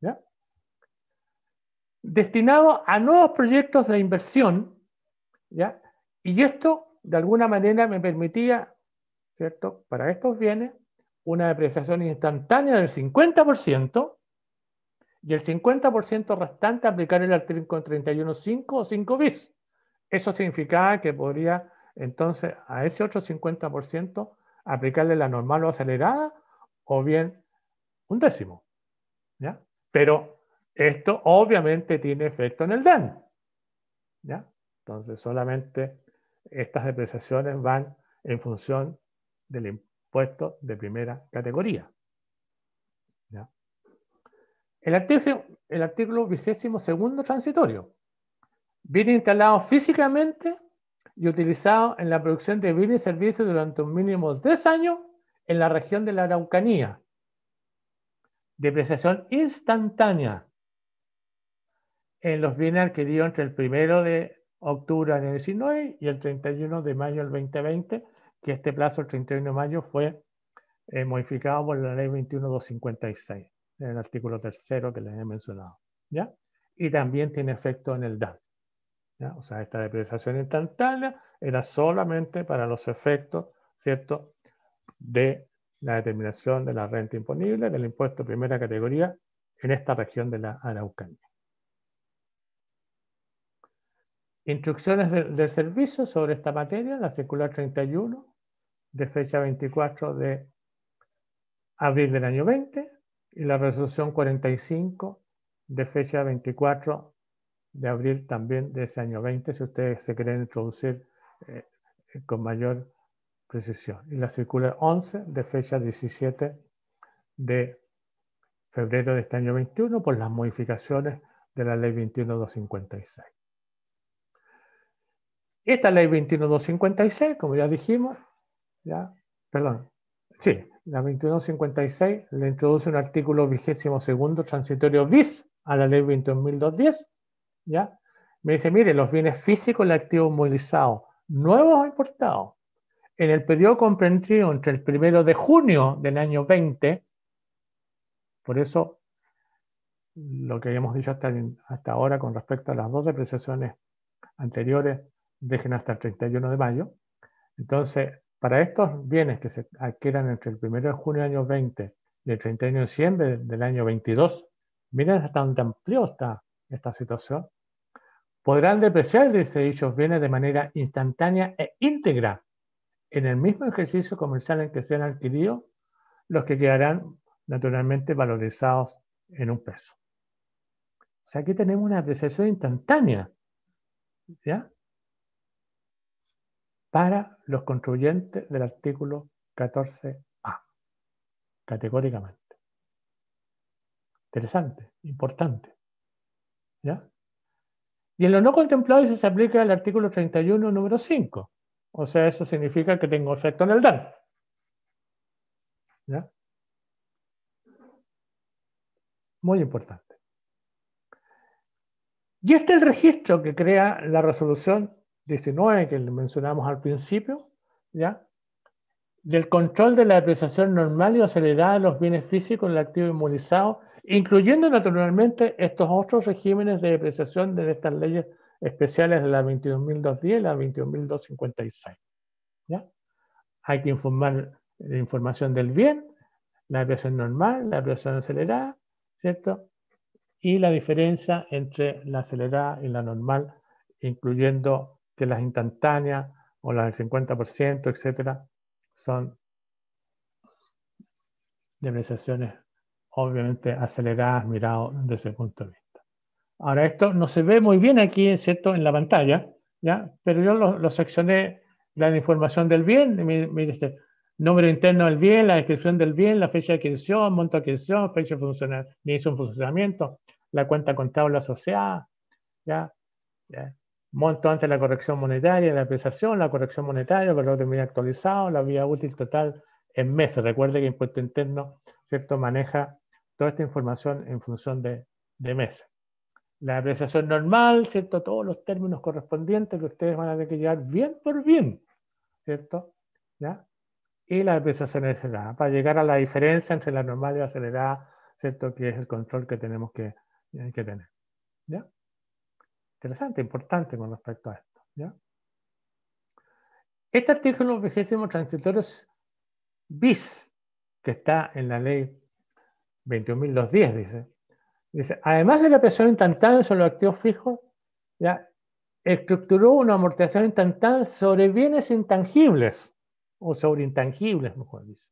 ¿Ya? Destinado a nuevos proyectos de inversión, ¿ya? Y esto, de alguna manera, me permitía, ¿cierto? Para estos bienes, una depreciación instantánea del 50%, y el 50% restante aplicar el artículo 31.5 o 5 bis. Eso significaba que podría entonces a ese otro 50% aplicarle la normal o acelerada o bien un décimo. Pero esto obviamente tiene efecto en el DAN. E ¿ya? Entonces solamente estas depreciaciones van en función del impuesto de primera categoría. El artículo, el artículo transitorio viene instalado físicamente y utilizado en la producción de bienes y servicios durante un mínimo de 10 años en la región de la Araucanía. Depreciación instantánea en los bienes adquiridos entre el 1 de octubre del 19 y el 31 de mayo del 2020, que este plazo, el 31 de mayo, fue eh, modificado por la ley 21256 en el artículo tercero que les he mencionado. ¿ya? Y también tiene efecto en el DAN. O sea, esta depreciación instantánea era solamente para los efectos, ¿cierto?, de la determinación de la renta imponible del impuesto primera categoría en esta región de la Araucanía. Instrucciones del servicio sobre esta materia, la circular 31, de fecha 24 de abril del año 20, y la resolución 45 de fecha 24 de abril también de ese año 20, si ustedes se quieren introducir eh, eh, con mayor precisión. Y la circular 11 de fecha 17 de febrero de este año 21 por las modificaciones de la ley 21256. Esta ley 21256, como ya dijimos, ya, perdón, Sí, la 2156 le introduce un artículo vigésimo segundo transitorio bis a la ley 21.210, ¿ya? Me dice, mire, los bienes físicos y activos movilizados, nuevos o importados, en el periodo comprendido entre el primero de junio del año 20, por eso lo que habíamos dicho hasta, hasta ahora con respecto a las dos depreciaciones anteriores, dejen hasta el 31 de mayo, entonces para estos bienes que se adquieran entre el 1 de junio del año 20 y el 31 de diciembre del año 22, miren hasta dónde amplió esta situación, podrán depreciar, dice, dichos bienes de manera instantánea e íntegra en el mismo ejercicio comercial en que se han adquirido, los que quedarán naturalmente valorizados en un peso. O sea, aquí tenemos una depreciación instantánea, ¿ya? para los contribuyentes del artículo 14A, categóricamente. Interesante, importante. ¿Ya? Y en lo no contemplado se aplica el artículo 31, número 5. O sea, eso significa que tengo efecto en el DAN. ¿Ya? Muy importante. Y este es el registro que crea la resolución 19 que mencionamos al principio, ¿ya? del control de la depreciación normal y acelerada de los bienes físicos en el activo inmunizado, incluyendo naturalmente estos otros regímenes de depreciación de estas leyes especiales de la 21.210 y la 21.256. ¿ya? Hay que informar la información del bien, la depreciación normal, la depreciación acelerada, ¿cierto? Y la diferencia entre la acelerada y la normal, incluyendo las instantáneas o las del 50%, etcétera, son depreciaciones obviamente aceleradas, miradas desde ese punto de vista. Ahora, esto no se ve muy bien aquí, ¿cierto?, en la pantalla, ¿ya? Pero yo lo, lo seccioné, la información del bien, este, número interno del bien, la descripción del bien, la fecha de adquisición, monto de adquisición, fecha de funcionamiento, inicio de funcionamiento, la cuenta contable asociada, ¿ya? ¿Ya? monto antes la corrección monetaria, la apreciación, la corrección monetaria, valor de actualizado, la vía útil total en meses. Recuerde que Impuesto Interno ¿cierto? maneja toda esta información en función de, de meses. La apreciación normal, ¿cierto? todos los términos correspondientes que ustedes van a tener que llevar bien por bien. ¿cierto? ¿Ya? Y la apreciación acelerada, para llegar a la diferencia entre la normal y la acelerada, ¿cierto? que es el control que tenemos que, eh, que tener. ¿Ya? interesante, importante con respecto a esto. Este artículo vigésimo transitorio bis que está en la ley 21.210, dice. Dice, además de la presión instantánea sobre los activos fijos, ¿ya? estructuró una amortización instantánea sobre bienes intangibles, o sobre intangibles, mejor dicho.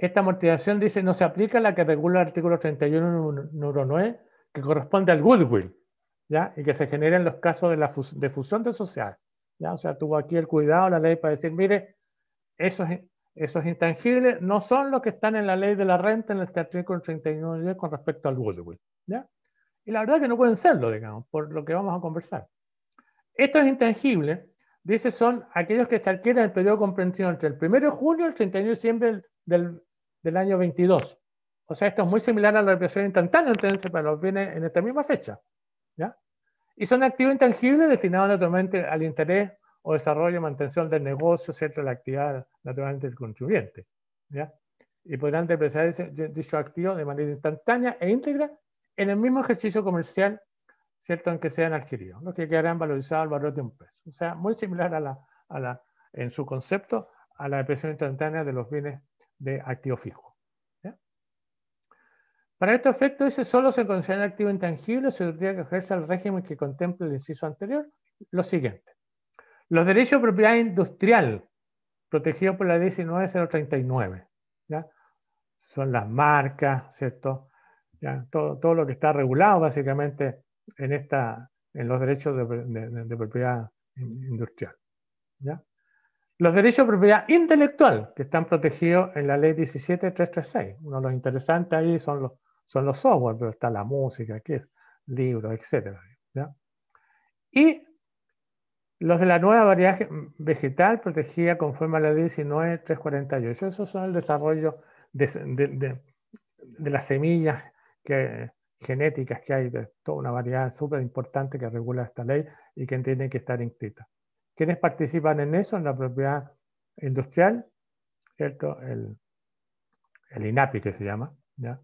Esta amortización, dice, no se aplica a la que regula el artículo 31, número 9, que corresponde al goodwill, ¿ya? y que se generen los casos de, la de fusión de social. ¿ya? O sea, tuvo aquí el cuidado la ley para decir, mire, esos, esos intangibles no son los que están en la ley de la renta en el artículo 39 con respecto al goodwill. ¿ya? Y la verdad es que no pueden serlo, digamos, por lo que vamos a conversar. Estos intangibles, dice, son aquellos que se adquieren en el periodo comprensión entre el 1 de junio y el 31 de diciembre del, del año 22. O sea, esto es muy similar a la represión instantánea entonces, para los bienes en esta misma fecha. Y son activos intangibles destinados naturalmente al interés o desarrollo y mantención del negocio, ¿cierto? La actividad naturalmente del contribuyente, Y podrán depreciar dicho activo de manera instantánea e íntegra en el mismo ejercicio comercial, ¿cierto? En que sean adquiridos, lo que quedarán valorizados al valor de un peso. O sea, muy similar a la, a la, en su concepto a la depresión instantánea de los bienes de activo fijo. Para este efecto, ese solo se considera activo intangible se tendría que ejercer el régimen que contempla el inciso anterior, lo siguiente. Los derechos de propiedad industrial, protegidos por la ley 19039, son las marcas, ¿cierto? Todo, todo, lo que está regulado básicamente en, esta, en los derechos de, propiedad industrial. Los derechos de propiedad intelectual que están protegidos en la ley 17336. Uno de los interesantes ahí son los, son los software, pero está la música, que es libros, etc. Y los de la nueva variedad vegetal protegida conforme a la ley 19348. Esos son el desarrollo de, las semillas que, genéticas que hay, de toda una variedad súper importante que regula esta ley y que tiene que estar inscrita. ¿Quiénes participan en eso? En la propiedad industrial, ¿cierto? El, el INAPI que se llama, ¿ya?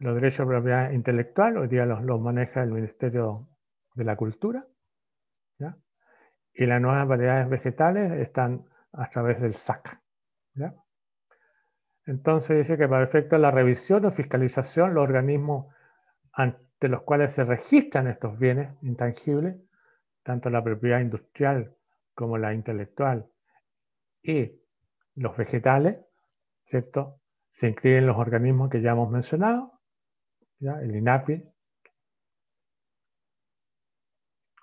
los derechos de propiedad intelectual, hoy día los, maneja el Ministerio de la Cultura. Y las nuevas variedades vegetales están a través del SAC. Entonces dice que para efecto de la revisión o fiscalización, los organismos ante los cuales se registran estos bienes intangibles, tanto la propiedad industrial como la intelectual y los vegetales, Se inscriben los organismos que ya hemos mencionado el INAPI,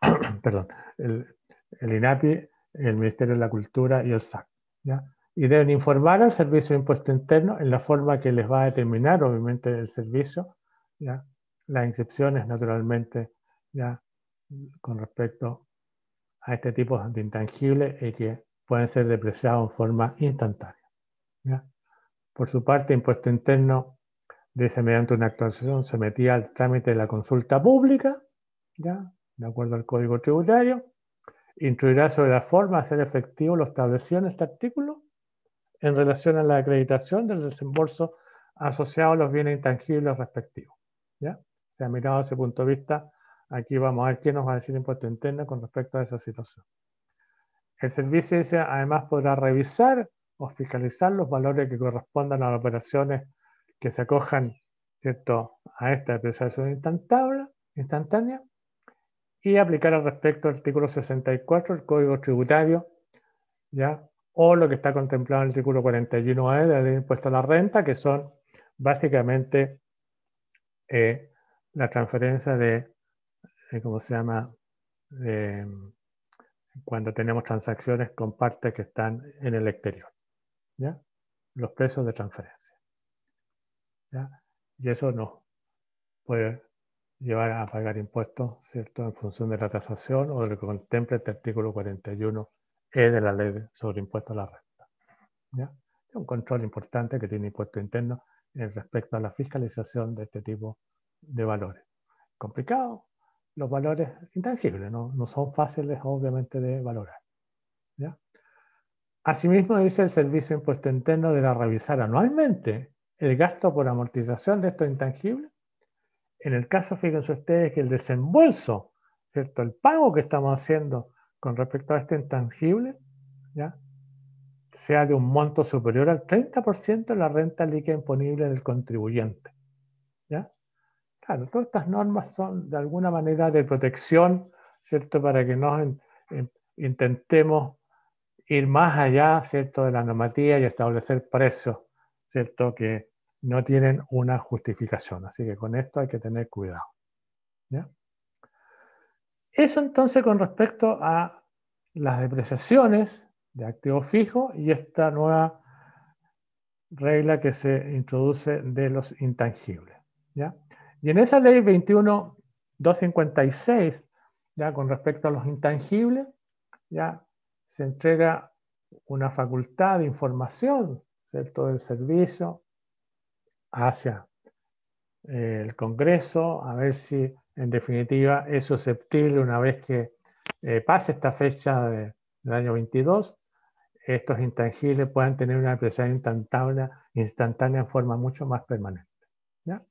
perdón, el, el, INAPI, el Ministerio de la Cultura y el SAC. ¿ya? Y deben informar al Servicio de Impuesto Interno en la forma que les va a determinar, obviamente, el servicio. ¿ya? Las inscripciones, naturalmente, ¿ya? con respecto a este tipo de intangibles y que pueden ser depreciados en forma instantánea. Por su parte, Impuesto Interno de mediante una actuación se metía al trámite de la consulta pública, ¿ya? de acuerdo al Código Tributario, instruirá sobre la forma de hacer efectivo lo establecido en este artículo en relación a la acreditación del desembolso asociado a los bienes intangibles respectivos. ¿ya? se ha mirado ese punto de vista, aquí vamos a ver qué nos va a decir el impuesto interno con respecto a esa situación. El servicio además podrá revisar o fiscalizar los valores que correspondan a las operaciones que se acojan ¿cierto? a esta depreciación instantánea y aplicar al respecto el artículo 64 el Código Tributario, ¿ya? o lo que está contemplado en el artículo 41A e del impuesto a la renta, que son básicamente eh, la transferencia de, eh, ¿cómo se llama? cuando tenemos transacciones con partes que están en el exterior, ¿ya? los precios de transferencia. Y eso no puede llevar a pagar impuestos, ¿cierto?, en función de la tasación o de lo que contempla este artículo 41E de la ley sobre impuestos a la renta. Es un control importante que tiene impuesto interno en respecto a la fiscalización de este tipo de valores. Complicado, los valores intangibles, no, son fáciles obviamente de valorar. Asimismo, dice el Servicio Impuesto Interno de la revisar anualmente el gasto por amortización de estos intangibles. En el caso, fíjense ustedes que el desembolso, ¿cierto? el pago que estamos haciendo con respecto a este intangible, ¿ya? sea de un monto superior al 30% de la renta líquida imponible del contribuyente. ¿ya? Claro, todas estas normas son de alguna manera de protección, ¿cierto? Para que no intentemos ir más allá, ¿cierto? De la normativa y establecer precios que no tienen una justificación. Así que con esto hay que tener cuidado. Eso entonces con respecto a las depreciaciones de activos fijos y esta nueva regla que se introduce de los intangibles. Y en esa ley 21.256, ya con respecto a los intangibles, ya se entrega una facultad de información todo el servicio hacia eh, el Congreso, a ver si en definitiva es susceptible una vez que eh, pase esta fecha del año 22, estos intangibles puedan tener una presencia instantánea, en forma mucho más permanente. ¿ya?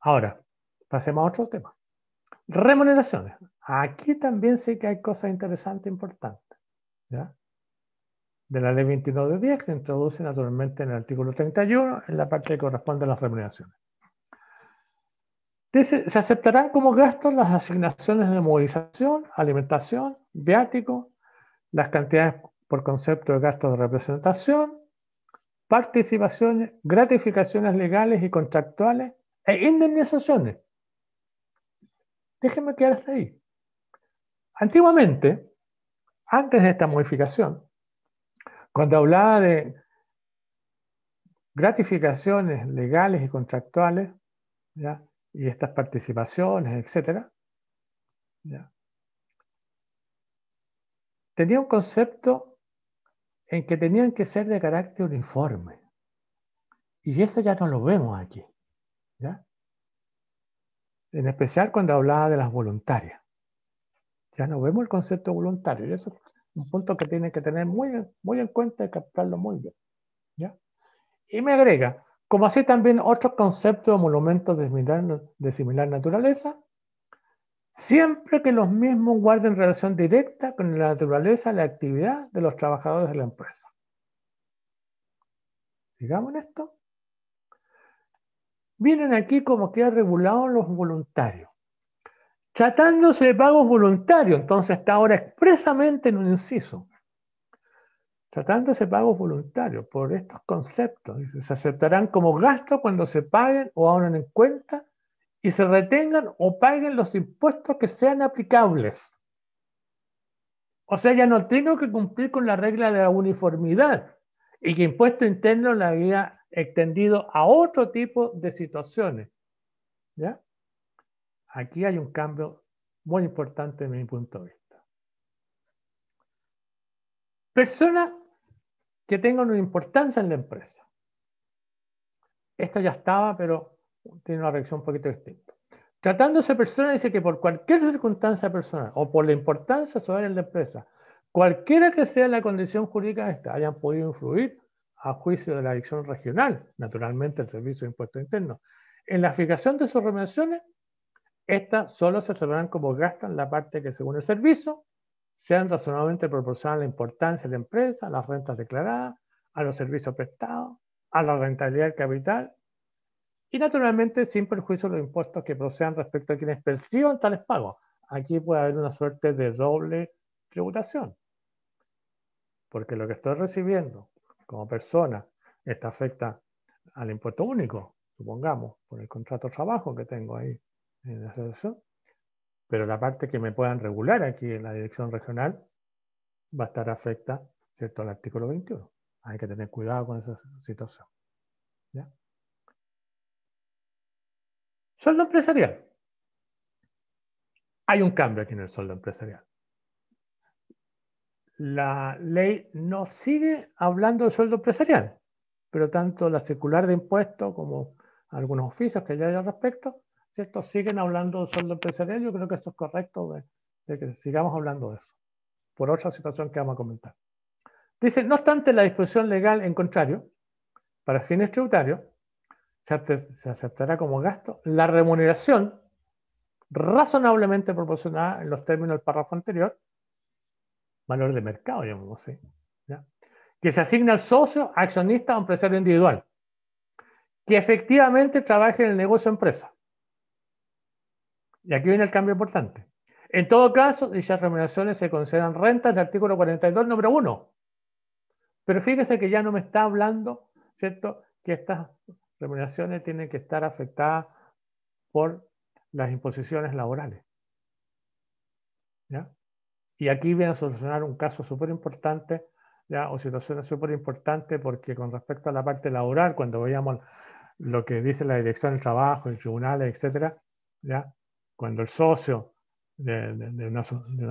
Ahora, pasemos a otro tema. Remuneraciones. Aquí también sé que hay cosas interesantes e importantes. ¿ya? de la ley 29 de 10, que introduce naturalmente en el artículo 31, en la parte que corresponde a las remuneraciones. se aceptarán como gastos las asignaciones de movilización, alimentación, viático, las cantidades por concepto de gastos de representación, participaciones, gratificaciones legales y contractuales e indemnizaciones. Déjenme quedar ahí. Antiguamente, antes de esta modificación, cuando hablaba de gratificaciones legales y contractuales, y estas participaciones, etcétera, tenía un concepto en que tenían que ser de carácter uniforme. Y eso ya no lo vemos aquí. En especial cuando hablaba de las voluntarias. Ya no vemos el concepto voluntario. Y eso un punto que tiene que tener muy, en cuenta y captarlo muy bien. Y me agrega, como así también otros conceptos o monumentos de similar, de similar naturaleza, siempre que los mismos guarden relación directa con la naturaleza, la actividad de los trabajadores de la empresa. Digamos esto. Vienen aquí como que ha regulado los voluntarios tratándose de pagos voluntarios, entonces está ahora expresamente en un inciso, tratándose de pagos voluntarios por estos conceptos, se aceptarán como gastos cuando se paguen o ahorren en cuenta y se retengan o paguen los impuestos que sean aplicables. O sea, ya no tengo que cumplir con la regla de la uniformidad y que impuesto interno la había extendido a otro tipo de situaciones. ¿Ya? Aquí hay un cambio muy importante en mi punto de vista. Personas que tengan una importancia en la empresa. Esto ya estaba, pero tiene una reacción un poquito distinta. Tratándose de personas, dice que por cualquier circunstancia personal o por la importancia social en la empresa, cualquiera que sea la condición jurídica de esta, hayan podido influir a juicio de la dirección regional, naturalmente el Servicio de Impuestos Internos, en la fijación de sus remuneraciones estas solo se observarán como gastan la parte que según el servicio sean razonablemente proporcionadas a la importancia de la empresa, a las rentas declaradas, a los servicios prestados, a la rentabilidad del capital y naturalmente sin perjuicio de los impuestos que procedan respecto a quienes perciban tales pagos. Aquí puede haber una suerte de doble tributación, porque lo que estoy recibiendo como persona, está afecta al impuesto único, supongamos, por el contrato de trabajo que tengo ahí, pero la parte que me puedan regular aquí en la dirección regional va a estar afecta ¿cierto? al artículo 21. Hay que tener cuidado con esa situación. ¿ya? Sueldo empresarial. Hay un cambio aquí en el sueldo empresarial. La ley no sigue hablando de sueldo empresarial, pero tanto la circular de impuestos como algunos oficios que ya hay al respecto ¿cierto? Siguen hablando del sueldo empresarial, yo creo que esto es correcto de, que sigamos hablando de eso, por otra situación que vamos a comentar. Dice, no obstante la disposición legal en contrario, para fines tributarios, se, aceptará como gasto la remuneración razonablemente proporcionada en los términos del párrafo anterior, valor de mercado, llamémoslo así, que se asigna al socio, accionista o empresario individual, que efectivamente trabaje en el negocio empresa, y aquí viene el cambio importante. En todo caso, dichas remuneraciones se consideran rentas del artículo 42, número 1. Pero fíjese que ya no me está hablando, ¿cierto?, que estas remuneraciones tienen que estar afectadas por las imposiciones laborales. ¿Ya? Y aquí viene a solucionar un caso súper importante, ¿ya? o situaciones súper importante porque con respecto a la parte laboral, cuando veíamos lo que dice la Dirección del Trabajo, el tribunal, etcétera, ¿ya? cuando el socio de, una,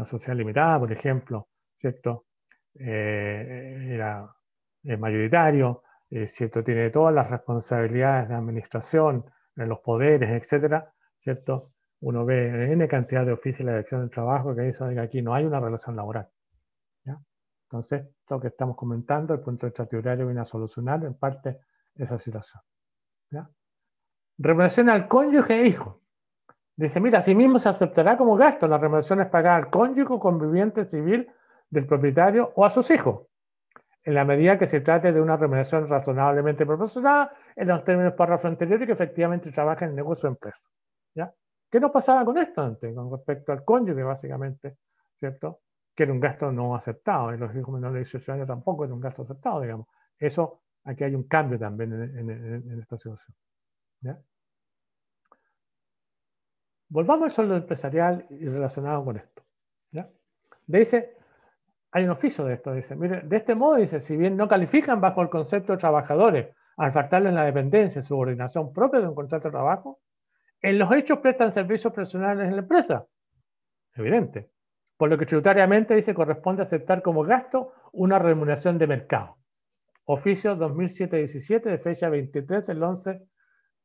sociedad limitada, por ejemplo, ¿cierto? Eh, era mayoritario, eh, ¿cierto? Tiene todas las responsabilidades de administración, en los poderes, etcétera, ¿cierto? Uno ve en N cantidad de oficios de la dirección del trabajo que dice que aquí no hay una relación laboral. Entonces, esto que estamos comentando, el punto horario viene a solucionar en parte esa situación. ¿ya? al cónyuge e hijo. Dice, mira, mismo se aceptará como gasto las remuneraciones pagadas al cónyuge conviviente civil del propietario o a sus hijos, en la medida que se trate de una remuneración razonablemente proporcionada en los términos párrafo anterior y que efectivamente trabaja en el negocio o empresa. ¿ya? ¿Qué nos pasaba con esto antes, con respecto al cónyuge, básicamente, ¿cierto? Que era un gasto no aceptado, y los hijos menores de 18 años tampoco era un gasto aceptado, digamos. Eso, aquí hay un cambio también en, en esta situación. ¿ya? Volvamos al sueldo empresarial y relacionado con esto. ¿ya? Dice, hay un oficio de esto, dice, mire, de este modo, dice, si bien no califican bajo el concepto de trabajadores, al en la dependencia, subordinación propia de un contrato de trabajo, en los hechos prestan servicios personales en la empresa. Evidente. Por lo que tributariamente, dice, corresponde aceptar como gasto una remuneración de mercado. Oficio 2007-17 de fecha 23 del 11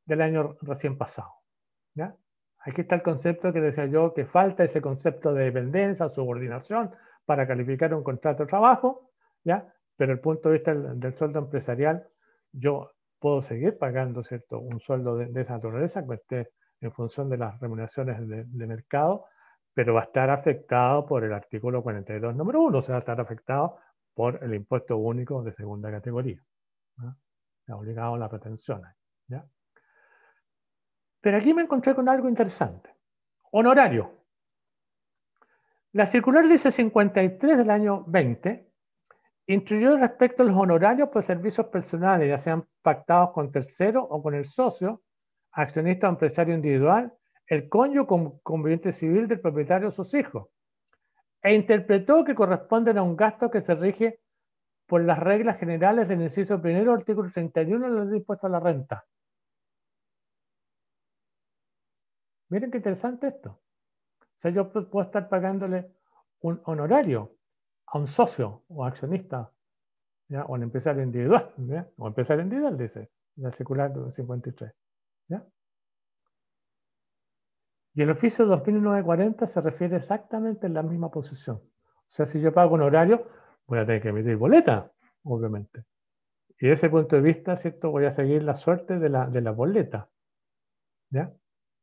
del año recién pasado. ¿Ya? Aquí está el concepto que decía yo, que falta ese concepto de dependencia subordinación para calificar un contrato de trabajo, ¿ya? Pero el punto de vista del, sueldo empresarial, yo puedo seguir pagando ¿cierto? un sueldo de, esa naturaleza que esté en función de las remuneraciones de, mercado, pero va a estar afectado por el artículo 42, número 1, o sea, va a estar afectado por el impuesto único de segunda categoría. Se Está obligado a la retención. ¿ya? Pero aquí me encontré con algo interesante. Honorario. La circular dice 53 del año 20 instruyó respecto a los honorarios por servicios personales, ya sean pactados con tercero o con el socio, accionista o empresario individual, el cónyuge o conviviente civil del propietario o sus hijos, e interpretó que corresponden a un gasto que se rige por las reglas generales del inciso primero, artículo 31 de la ley de a la renta. Miren qué interesante esto. O sea, yo puedo estar pagándole un honorario a un socio o accionista ¿ya? o un empresario individual, o empresario individual, dice en el circular 53. ¿ya? Y el oficio 2940 se refiere exactamente a la misma posición. O sea, si yo pago un horario, voy a tener que emitir boleta, obviamente. Y desde ese punto de vista, ¿cierto? Voy a seguir la suerte de la, de la boleta. ¿Ya?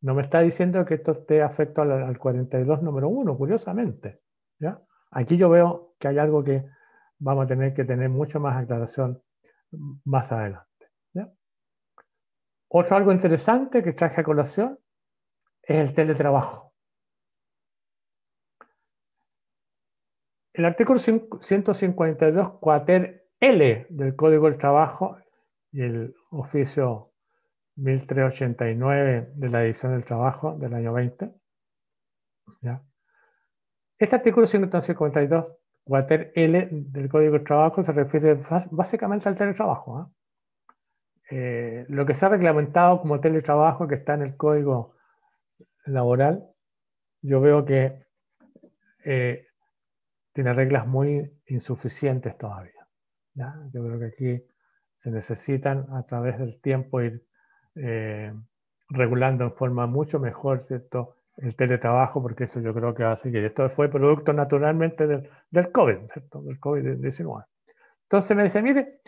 No me está diciendo que esto esté afecto al, 42 número 1, curiosamente. Aquí yo veo que hay algo que vamos a tener que tener mucho más aclaración más adelante. Otro algo interesante que traje a colación es el teletrabajo. El artículo 152 cuater L del Código del Trabajo y el oficio 1389 de la edición del Trabajo del año 20. Este artículo 152 Water L del Código de Trabajo, se refiere básicamente al teletrabajo. ¿ah? Eh, lo que se ha reglamentado como teletrabajo que está en el código laboral, yo veo que eh, tiene reglas muy insuficientes todavía. Yo creo que aquí se necesitan a través del tiempo ir eh, regulando en forma mucho mejor ¿cierto? el teletrabajo, porque eso yo creo que va a seguir. Esto fue producto naturalmente del, del COVID, del COVID-19. Entonces me dice, mire,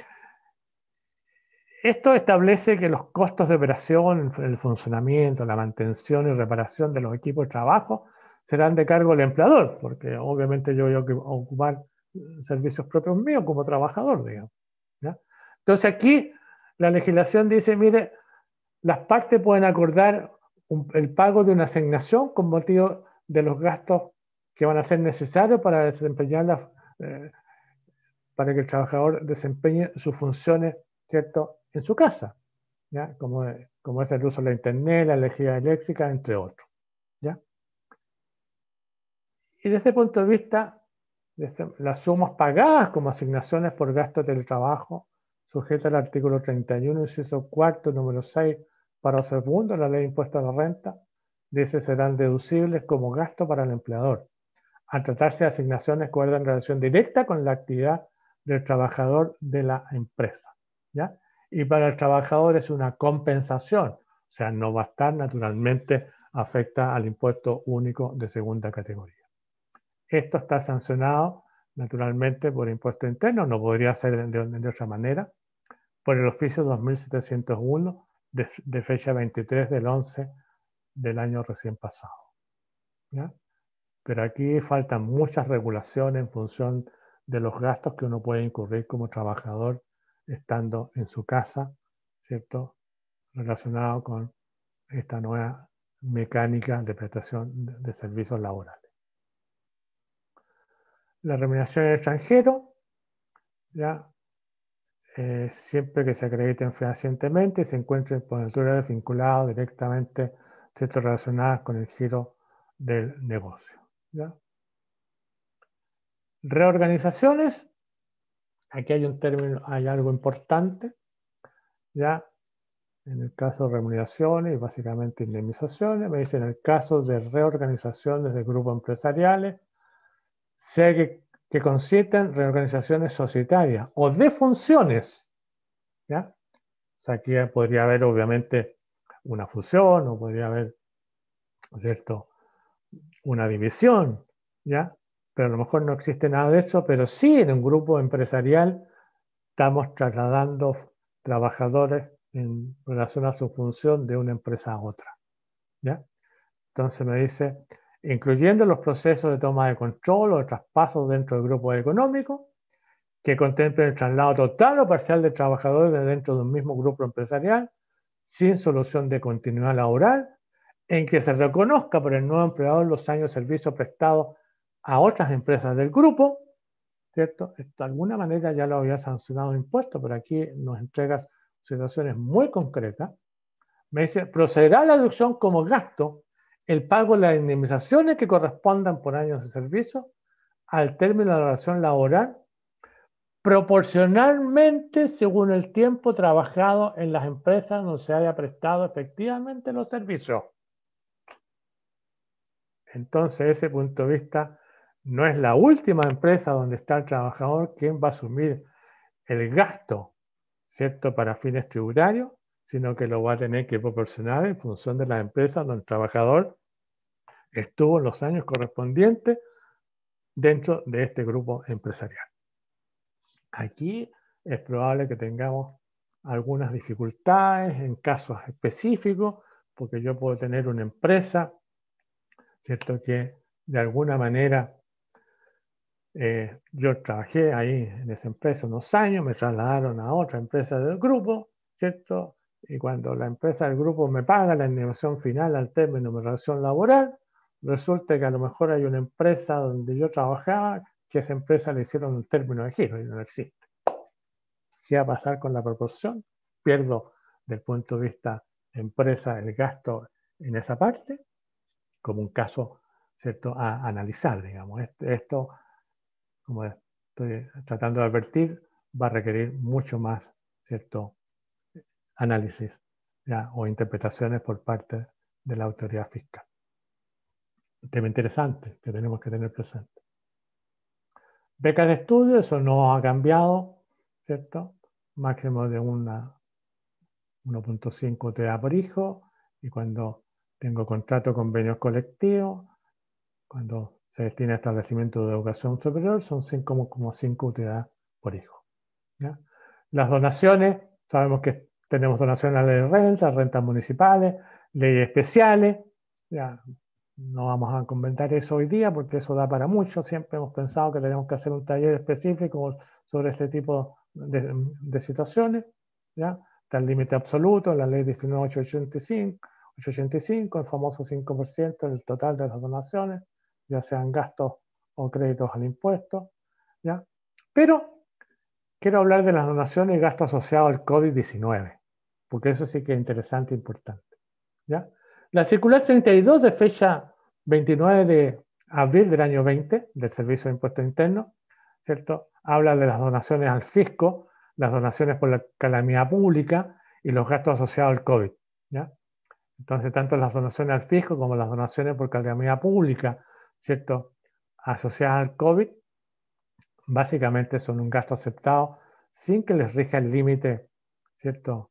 esto establece que los costos de operación, el funcionamiento, la mantención y reparación de los equipos de trabajo serán de cargo del empleador, porque obviamente yo voy a ocupar eh, servicios propios míos como trabajador, digamos. Entonces aquí la legislación dice, mire, las partes pueden acordar el pago de una asignación con motivo de los gastos que van a ser necesarios para desempeñar eh, para que el trabajador desempeñe sus funciones ¿cierto? en su casa, ¿ya? Como, como es el uso de la internet, la energía eléctrica, entre otros. ¿ya? Y desde ese punto de vista, las sumas pagadas como asignaciones por gastos del trabajo, sujeta al artículo 31, inciso cuarto, número 6 para segundo, la ley de impuesto a la renta dice serán deducibles como gasto para el empleador, al tratarse de asignaciones que en relación directa con la actividad del trabajador de la empresa. Y para el trabajador es una compensación, o sea, no va a estar naturalmente afecta al impuesto único de segunda categoría. Esto está sancionado naturalmente por impuesto interno, no podría ser de otra manera, por el oficio 2701 de, fecha 23 del 11 del año recién pasado. Pero aquí faltan muchas regulaciones en función de los gastos que uno puede incurrir como trabajador estando en su casa, ¿cierto? Relacionado con esta nueva mecánica de prestación de servicios laborales. La remuneración en extranjero, ya eh, siempre que se acrediten fehacientemente y se encuentren por naturaleza vinculados directamente ¿cierto? relacionadas con el giro del negocio. ¿ya? Reorganizaciones. Aquí hay un término, hay algo importante. ¿ya? En el caso de remuneraciones y básicamente indemnizaciones, me dice en el caso de reorganizaciones de grupos empresariales, sé que que consisten reorganizaciones societarias o de funciones. ¿ya? aquí podría haber obviamente una fusión o podría haber, cierto?, una división, ¿ya? Pero a lo mejor no existe nada de eso, pero sí en un grupo empresarial estamos trasladando trabajadores en relación a su función de una empresa a otra, ¿ya? Entonces me dice, incluyendo los procesos de toma de control o de traspaso dentro del grupo económico, que contemple el traslado total o parcial de trabajadores dentro de un mismo grupo empresarial, sin solución de continuidad laboral, en que se reconozca por el nuevo empleador los años de servicio prestado a otras empresas del grupo, ¿cierto? Esto de alguna manera ya lo había sancionado impuesto, pero aquí nos entregas situaciones muy concretas. Me dice, procederá la deducción como gasto el pago de las indemnizaciones que correspondan por años de servicio al término de la relación laboral, proporcionalmente según el tiempo trabajado en las empresas donde se haya prestado efectivamente los servicios. Entonces, ese punto de vista, no es la última empresa donde está el trabajador quien va a asumir el gasto, ¿cierto?, para fines tributarios, sino que lo va a tener que proporcionar en función de la empresa donde el trabajador estuvo en los años correspondientes dentro de este grupo empresarial. Aquí es probable que tengamos algunas dificultades en casos específicos, porque yo puedo tener una empresa, ¿cierto? Que de alguna manera eh, yo trabajé ahí en esa empresa unos años, me trasladaron a otra empresa del grupo, ¿cierto? Y cuando la empresa del grupo me paga la indemnización final al término de mi relación laboral, resulta que a lo mejor hay una empresa donde yo trabajaba que a esa empresa le hicieron un término de giro y no existe. ¿Qué va a pasar con la proporción? Pierdo, del punto de vista empresa, el gasto en esa parte, como un caso ¿cierto? a analizar, digamos. Este, esto, como estoy tratando de advertir, va a requerir mucho más ¿cierto? análisis o interpretaciones por parte de la autoridad fiscal. Un tema interesante que tenemos que tener presente. Beca de estudio, eso no ha cambiado, ¿cierto? Máximo de una 1.5 te por hijo y cuando tengo contrato, convenios colectivos, cuando se destina a establecimiento de educación superior, son 5,5 UTA por hijo. Las donaciones, sabemos que tenemos donaciones a de renta, rentas municipales, leyes especiales. Ya, no vamos a comentar eso hoy día porque eso da para mucho. Siempre hemos pensado que tenemos que hacer un taller específico sobre este tipo de, situaciones. ¿ya? Está el límite absoluto, la ley 1985, el famoso 5% del total de las donaciones, ya sean gastos o créditos al impuesto. ¿ya? Pero quiero hablar de las donaciones y gastos asociados al COVID-19 porque eso sí que es interesante e importante. La circular 32 de fecha 29 de abril del año 20 del Servicio de Impuestos interno, ¿cierto? Habla de las donaciones al fisco, las donaciones por la calamidad pública y los gastos asociados al COVID. Entonces, tanto las donaciones al fisco como las donaciones por calamidad pública, ¿cierto? Asociadas al COVID, básicamente son un gasto aceptado sin que les rija el límite, ¿cierto?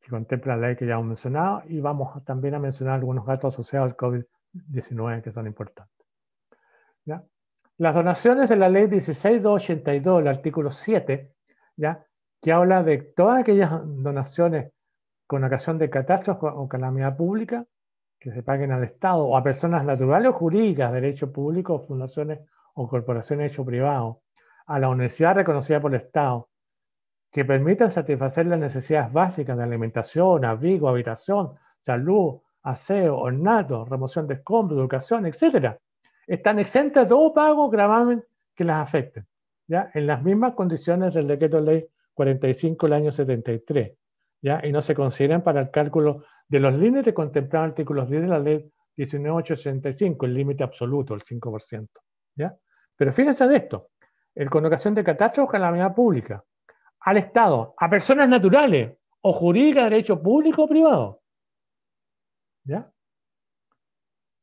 que contempla la ley que ya hemos mencionado y vamos también a mencionar algunos gastos asociados al COVID-19 que son importantes. Las donaciones de la ley 16282, el artículo 7, ¿ya? que habla de todas aquellas donaciones con ocasión de catástrofes o calamidad pública que se paguen al Estado o a personas naturales o jurídicas, derecho público, fundaciones o corporaciones de hecho privado, a la universidad reconocida por el Estado, que permitan satisfacer las necesidades básicas de alimentación, abrigo, habitación, salud, aseo, ornato, remoción de escombros, educación, etc. Están exentas de todo pago gravamen que las afecten, ¿ya? en las mismas condiciones del decreto ley 45 del año 73, ¿ya? y no se consideran para el cálculo de los límites contemplados en artículos 10 de la ley 1985 el límite absoluto, el 5%. ¿ya? Pero fíjense de esto, el colocación de catástrofe la calamidad pública, al Estado, a personas naturales o jurídicas de derecho público o privado. ¿Ya?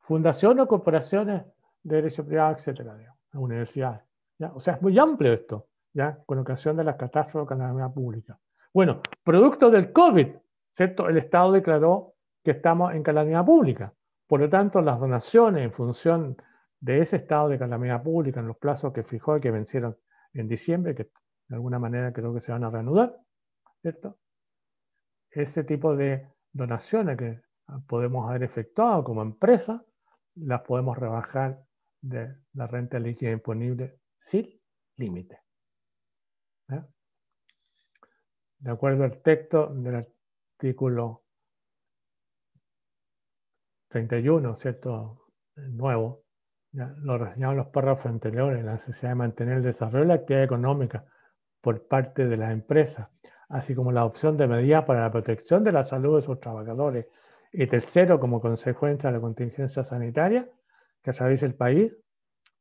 o corporaciones de derecho privado, etcétera, universidades. ¿ya? O sea, es muy amplio esto, ¿ya? con ocasión de las catástrofes de calamidad pública. Bueno, producto del COVID, ¿cierto? El Estado declaró que estamos en calamidad pública. Por lo tanto, las donaciones en función de ese estado de calamidad pública en los plazos que fijó y que vencieron en diciembre, que de alguna manera creo que se van a reanudar, ¿cierto? Ese tipo de donaciones que podemos haber efectuado como empresa, las podemos rebajar de la renta líquida imponible sin límite. De acuerdo al texto del artículo 31, ¿cierto? Nuevo, ¿ya? lo reseñaron los párrafos anteriores, la necesidad de mantener el desarrollo de la actividad económica por parte de las empresas, así como la opción de medidas para la protección de la salud de sus trabajadores. Y tercero, como consecuencia de la contingencia sanitaria que atraviesa el país,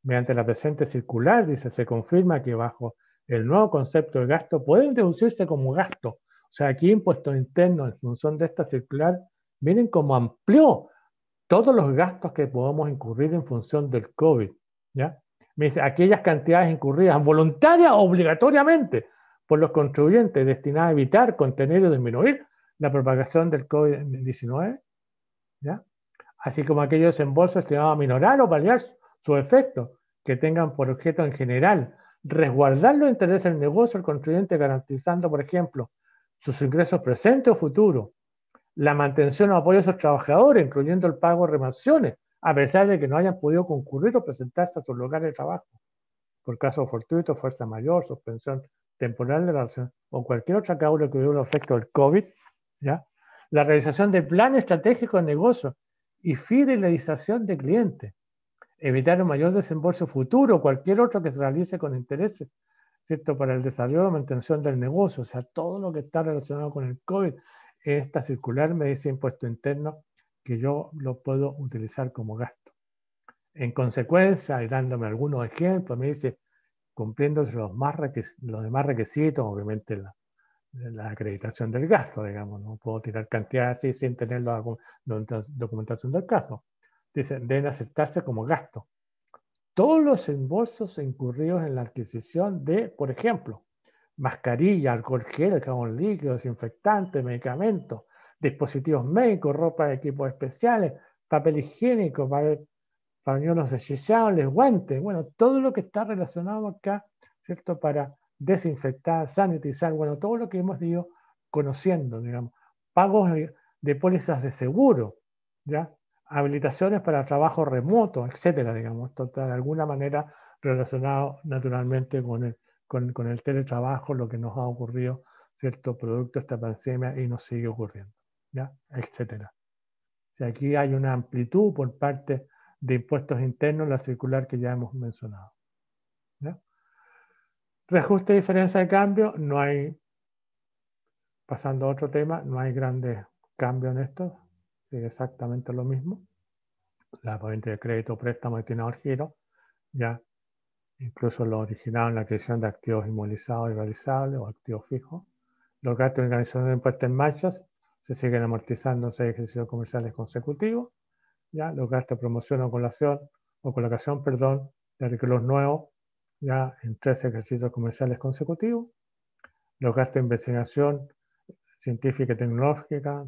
mediante la presente circular, dice, se confirma que bajo el nuevo concepto de gasto pueden deducirse como gasto. O sea, aquí impuestos internos en función de esta circular, miren cómo amplió todos los gastos que podamos incurrir en función del COVID, ¿ya? Me aquellas cantidades incurridas o obligatoriamente por los contribuyentes destinadas a evitar, contener o disminuir la propagación del COVID-19, así como aquellos desembolsos destinados a minorar o paliar su efecto, que tengan por objeto en general resguardar los intereses del negocio del contribuyente, garantizando, por ejemplo, sus ingresos presentes o futuros, la mantención o apoyo a sus trabajadores, incluyendo el pago de remaciones a pesar de que no hayan podido concurrir o presentarse a su lugares de trabajo, por caso fortuito, fuerza mayor, suspensión temporal de la relación o cualquier otra causa que hubiera efecto del COVID, ¿ya? la realización de plan estratégico de negocio y fidelización de clientes, evitar un mayor desembolso futuro, cualquier otro que se realice con intereses para el desarrollo o mantención del negocio, o sea, todo lo que está relacionado con el COVID, esta circular me dice impuesto interno que yo lo puedo utilizar como gasto. En consecuencia, y dándome algunos ejemplos, me dice, cumpliendo los, más los demás requisitos, obviamente la, acreditación del gasto, digamos, no puedo tirar cantidades así sin tener la documentación del caso. Dice, deben aceptarse como gasto. Todos los embolsos incurridos en la adquisición de, por ejemplo, mascarilla, alcohol gel, jabón líquido, desinfectante, medicamentos, dispositivos médicos, ropa de equipos especiales, papel higiénico, pañuelos desechables, guantes, bueno, todo lo que está relacionado acá, ¿cierto? Para desinfectar, sanitizar, bueno, todo lo que hemos ido conociendo, digamos. Pagos de pólizas de seguro, ¿ya? Habilitaciones para trabajo remoto, etcétera, digamos. de alguna manera relacionado naturalmente con el, con, con el teletrabajo, lo que nos ha ocurrido, ¿cierto? Producto de esta pandemia y nos sigue ocurriendo. ¿ya? etcétera. aquí hay una amplitud por parte de impuestos internos, la circular que ya hemos mencionado. ¿ya? Reajuste de diferencia de cambio, no hay, pasando a otro tema, no hay grandes cambios en esto, es exactamente lo mismo. La corriente de crédito, préstamo destinado al giro, ya incluso lo originado en la creación de activos inmovilizados y realizables o activos fijos. Los gastos de organización de impuestos en marchas, se siguen amortizando en seis ejercicios comerciales consecutivos. ¿ya? Los gastos de promoción o colación, o colocación perdón, de arreglos nuevos ya en tres ejercicios comerciales consecutivos. Los gastos de investigación científica y tecnológica,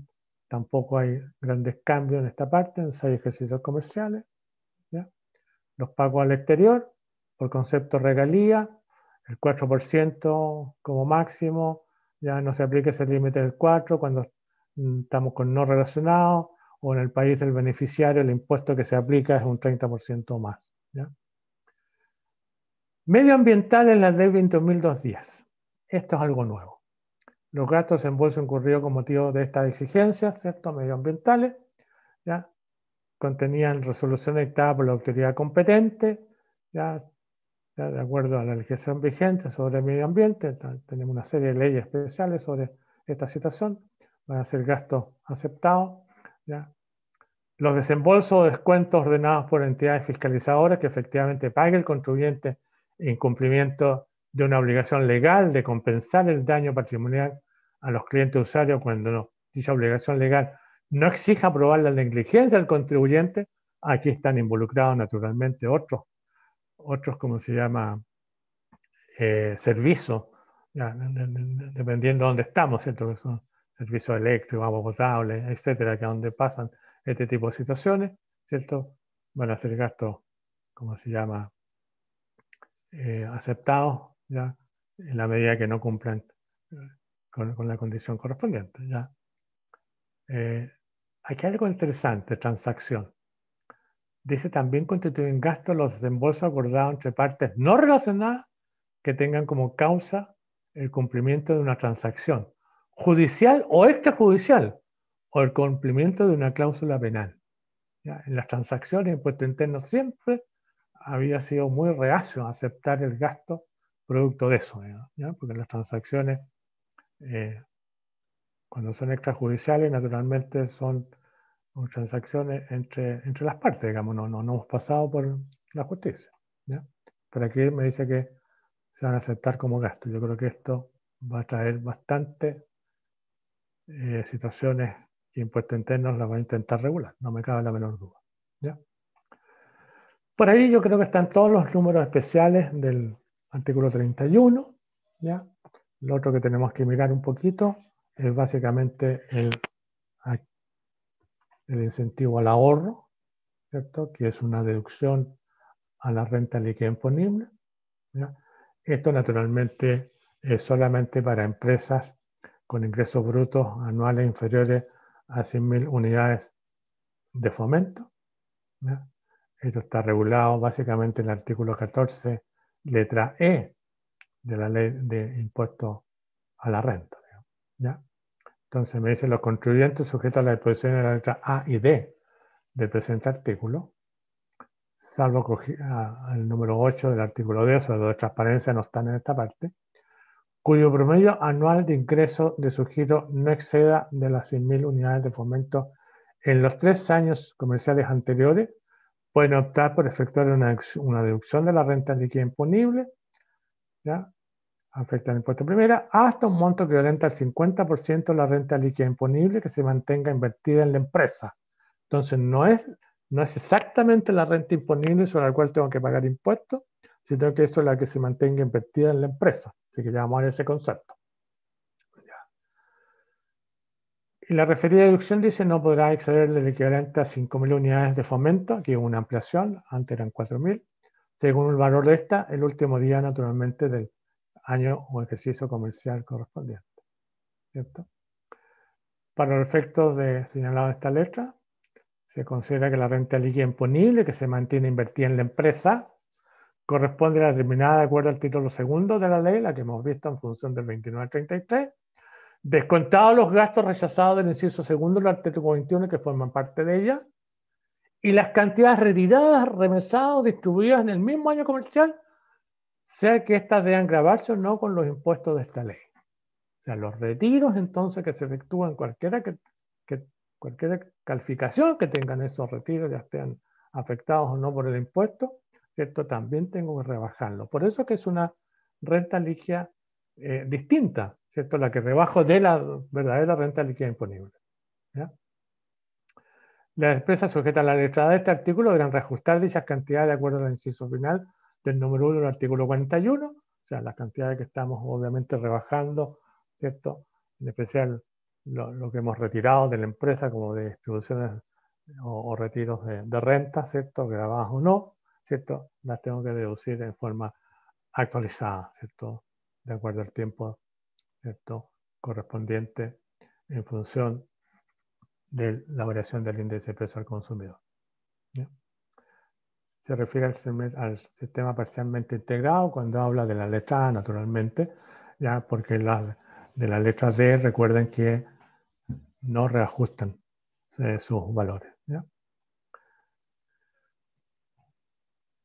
tampoco hay grandes cambios en esta parte, en seis ejercicios comerciales. ¿ya? Los pagos al exterior, por concepto regalía, el 4% como máximo, ya no se aplica ese límite del 4 cuando Mm, estamos con no relacionados, o en el país del beneficiario el impuesto que se aplica es un 30% más. Medioambiental en la ley días Esto es algo nuevo. Los gastos en bolsa incurridos con motivo de estas exigencias ¿cierto? medioambientales ¿ya? contenían resoluciones dictadas por la autoridad competente, ¿ya? de acuerdo a la legislación vigente sobre el medio ambiente. Tenemos una serie de leyes especiales sobre esta situación van a ser gastos aceptados. Los desembolsos o descuentos ordenados por entidades fiscalizadoras que efectivamente pague el contribuyente en cumplimiento de una obligación legal de compensar el daño patrimonial a los clientes usuarios cuando no, dicha obligación legal no exija probar la negligencia del contribuyente, aquí están involucrados naturalmente otros, otros como se llama, eh, servicios, dependiendo de dónde estamos, ¿cierto? servicio eléctrico, agua potable, etcétera, que es donde pasan este tipo de situaciones, ¿cierto? Van a ser gastos, como se llama, eh, aceptados, ¿ya? En la medida que no cumplan eh, con, la condición correspondiente, ¿ya? Eh, aquí hay algo interesante, transacción. Dice también constituyen gastos los desembolsos acordados entre partes no relacionadas que tengan como causa el cumplimiento de una transacción judicial o extrajudicial, o el cumplimiento de una cláusula penal. En las transacciones pues impuesto interno siempre había sido muy reacio a aceptar el gasto producto de eso, porque las transacciones, eh, cuando son extrajudiciales, naturalmente son transacciones entre, entre las partes, digamos, no, hemos pasado por la justicia. Pero aquí me dice que se van a aceptar como gasto. Yo creo que esto va a traer bastante eh, situaciones que impuestos internos las va a intentar regular, no me cabe la menor duda. Por ahí yo creo que están todos los números especiales del artículo 31. ¿ya? Lo otro que tenemos que mirar un poquito es básicamente el, el incentivo al ahorro, ¿cierto? que es una deducción a la renta líquida imponible. Esto naturalmente es solamente para empresas con ingresos brutos anuales inferiores a 100.000 unidades de fomento. Esto está regulado básicamente en el artículo 14, letra E de la ley de impuestos a la renta. Entonces me dicen los contribuyentes sujetos a la disposición de la letra A y D del presente artículo, salvo al número 8 del artículo 10, sobre de transparencia no están en esta parte, cuyo promedio anual de ingreso de su giro no exceda de las 100.000 unidades de fomento en los tres años comerciales anteriores, pueden optar por efectuar una, una deducción de la renta líquida imponible, ¿ya? afecta al impuesto primera, hasta un monto que equivalente al 50% de la renta líquida imponible que se mantenga invertida en la empresa. Entonces, no es, no es exactamente la renta imponible sobre la cual tengo que pagar impuestos, sino que eso es la que se mantenga invertida en la empresa. Así que ya vamos a ver ese concepto. Y la referida deducción dice no podrá exceder del equivalente a 5.000 unidades de fomento, que es una ampliación, antes eran 4.000, según el valor de esta, el último día naturalmente del año o ejercicio comercial correspondiente. Para los efectos de señalado esta letra, se considera que la renta líquida imponible que se mantiene invertida en la empresa corresponde a la determinada de acuerdo al título segundo de la ley, la que hemos visto en función del 2933, descontados los gastos rechazados del inciso segundo del artículo 21 que forman parte de ella, y las cantidades retiradas, remesadas, distribuidas en el mismo año comercial, sea que éstas deban grabarse o no con los impuestos de esta ley. O sea, los retiros entonces que se efectúan, cualquiera, que, calificación que tengan esos retiros, ya estén afectados o no por el impuesto, también tengo que rebajarlo. Por eso que es una renta liquida eh, distinta, ¿cierto? La que rebajo de la verdadera renta líquida imponible. Las empresas sujetas a la letra de este artículo deberán reajustar dichas cantidades de acuerdo al inciso final del número 1 del artículo 41, o sea, las cantidades que estamos obviamente rebajando, ¿cierto? En especial lo, que hemos retirado de la empresa como de distribuciones o, retiros de, renta, ¿cierto? Grabadas o no, ¿cierto? Las tengo que deducir en forma actualizada, ¿cierto? De acuerdo al tiempo, ¿cierto? Correspondiente en función de la variación del índice de precio al consumidor. Se refiere al, sistema parcialmente integrado cuando habla de la letra A, naturalmente, ya porque la, de la letra D recuerden que no reajustan eh, sus valores.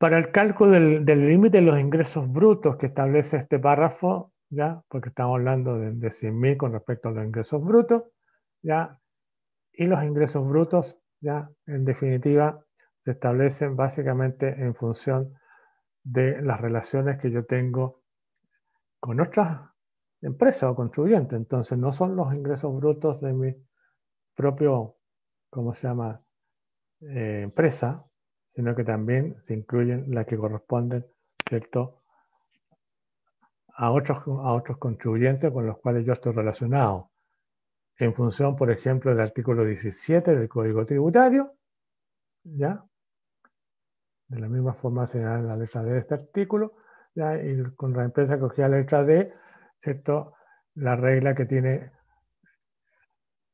Para el cálculo del límite de los ingresos brutos que establece este párrafo, ¿ya? porque estamos hablando de, 100.000 con respecto a los ingresos brutos, ¿ya? y los ingresos brutos, ¿ya? en definitiva, se establecen básicamente en función de las relaciones que yo tengo con otras empresas o contribuyentes. Entonces, no son los ingresos brutos de mi propio, ¿cómo se llama?, eh, empresa, sino que también se incluyen las que corresponden ¿cierto? A, otros, a otros contribuyentes con los cuales yo estoy relacionado. En función, por ejemplo, del artículo 17 del Código Tributario, ¿ya? De la misma forma se da la letra D de este artículo, ¿ya? y con la empresa que cogía la letra D, ¿cierto? La regla que tiene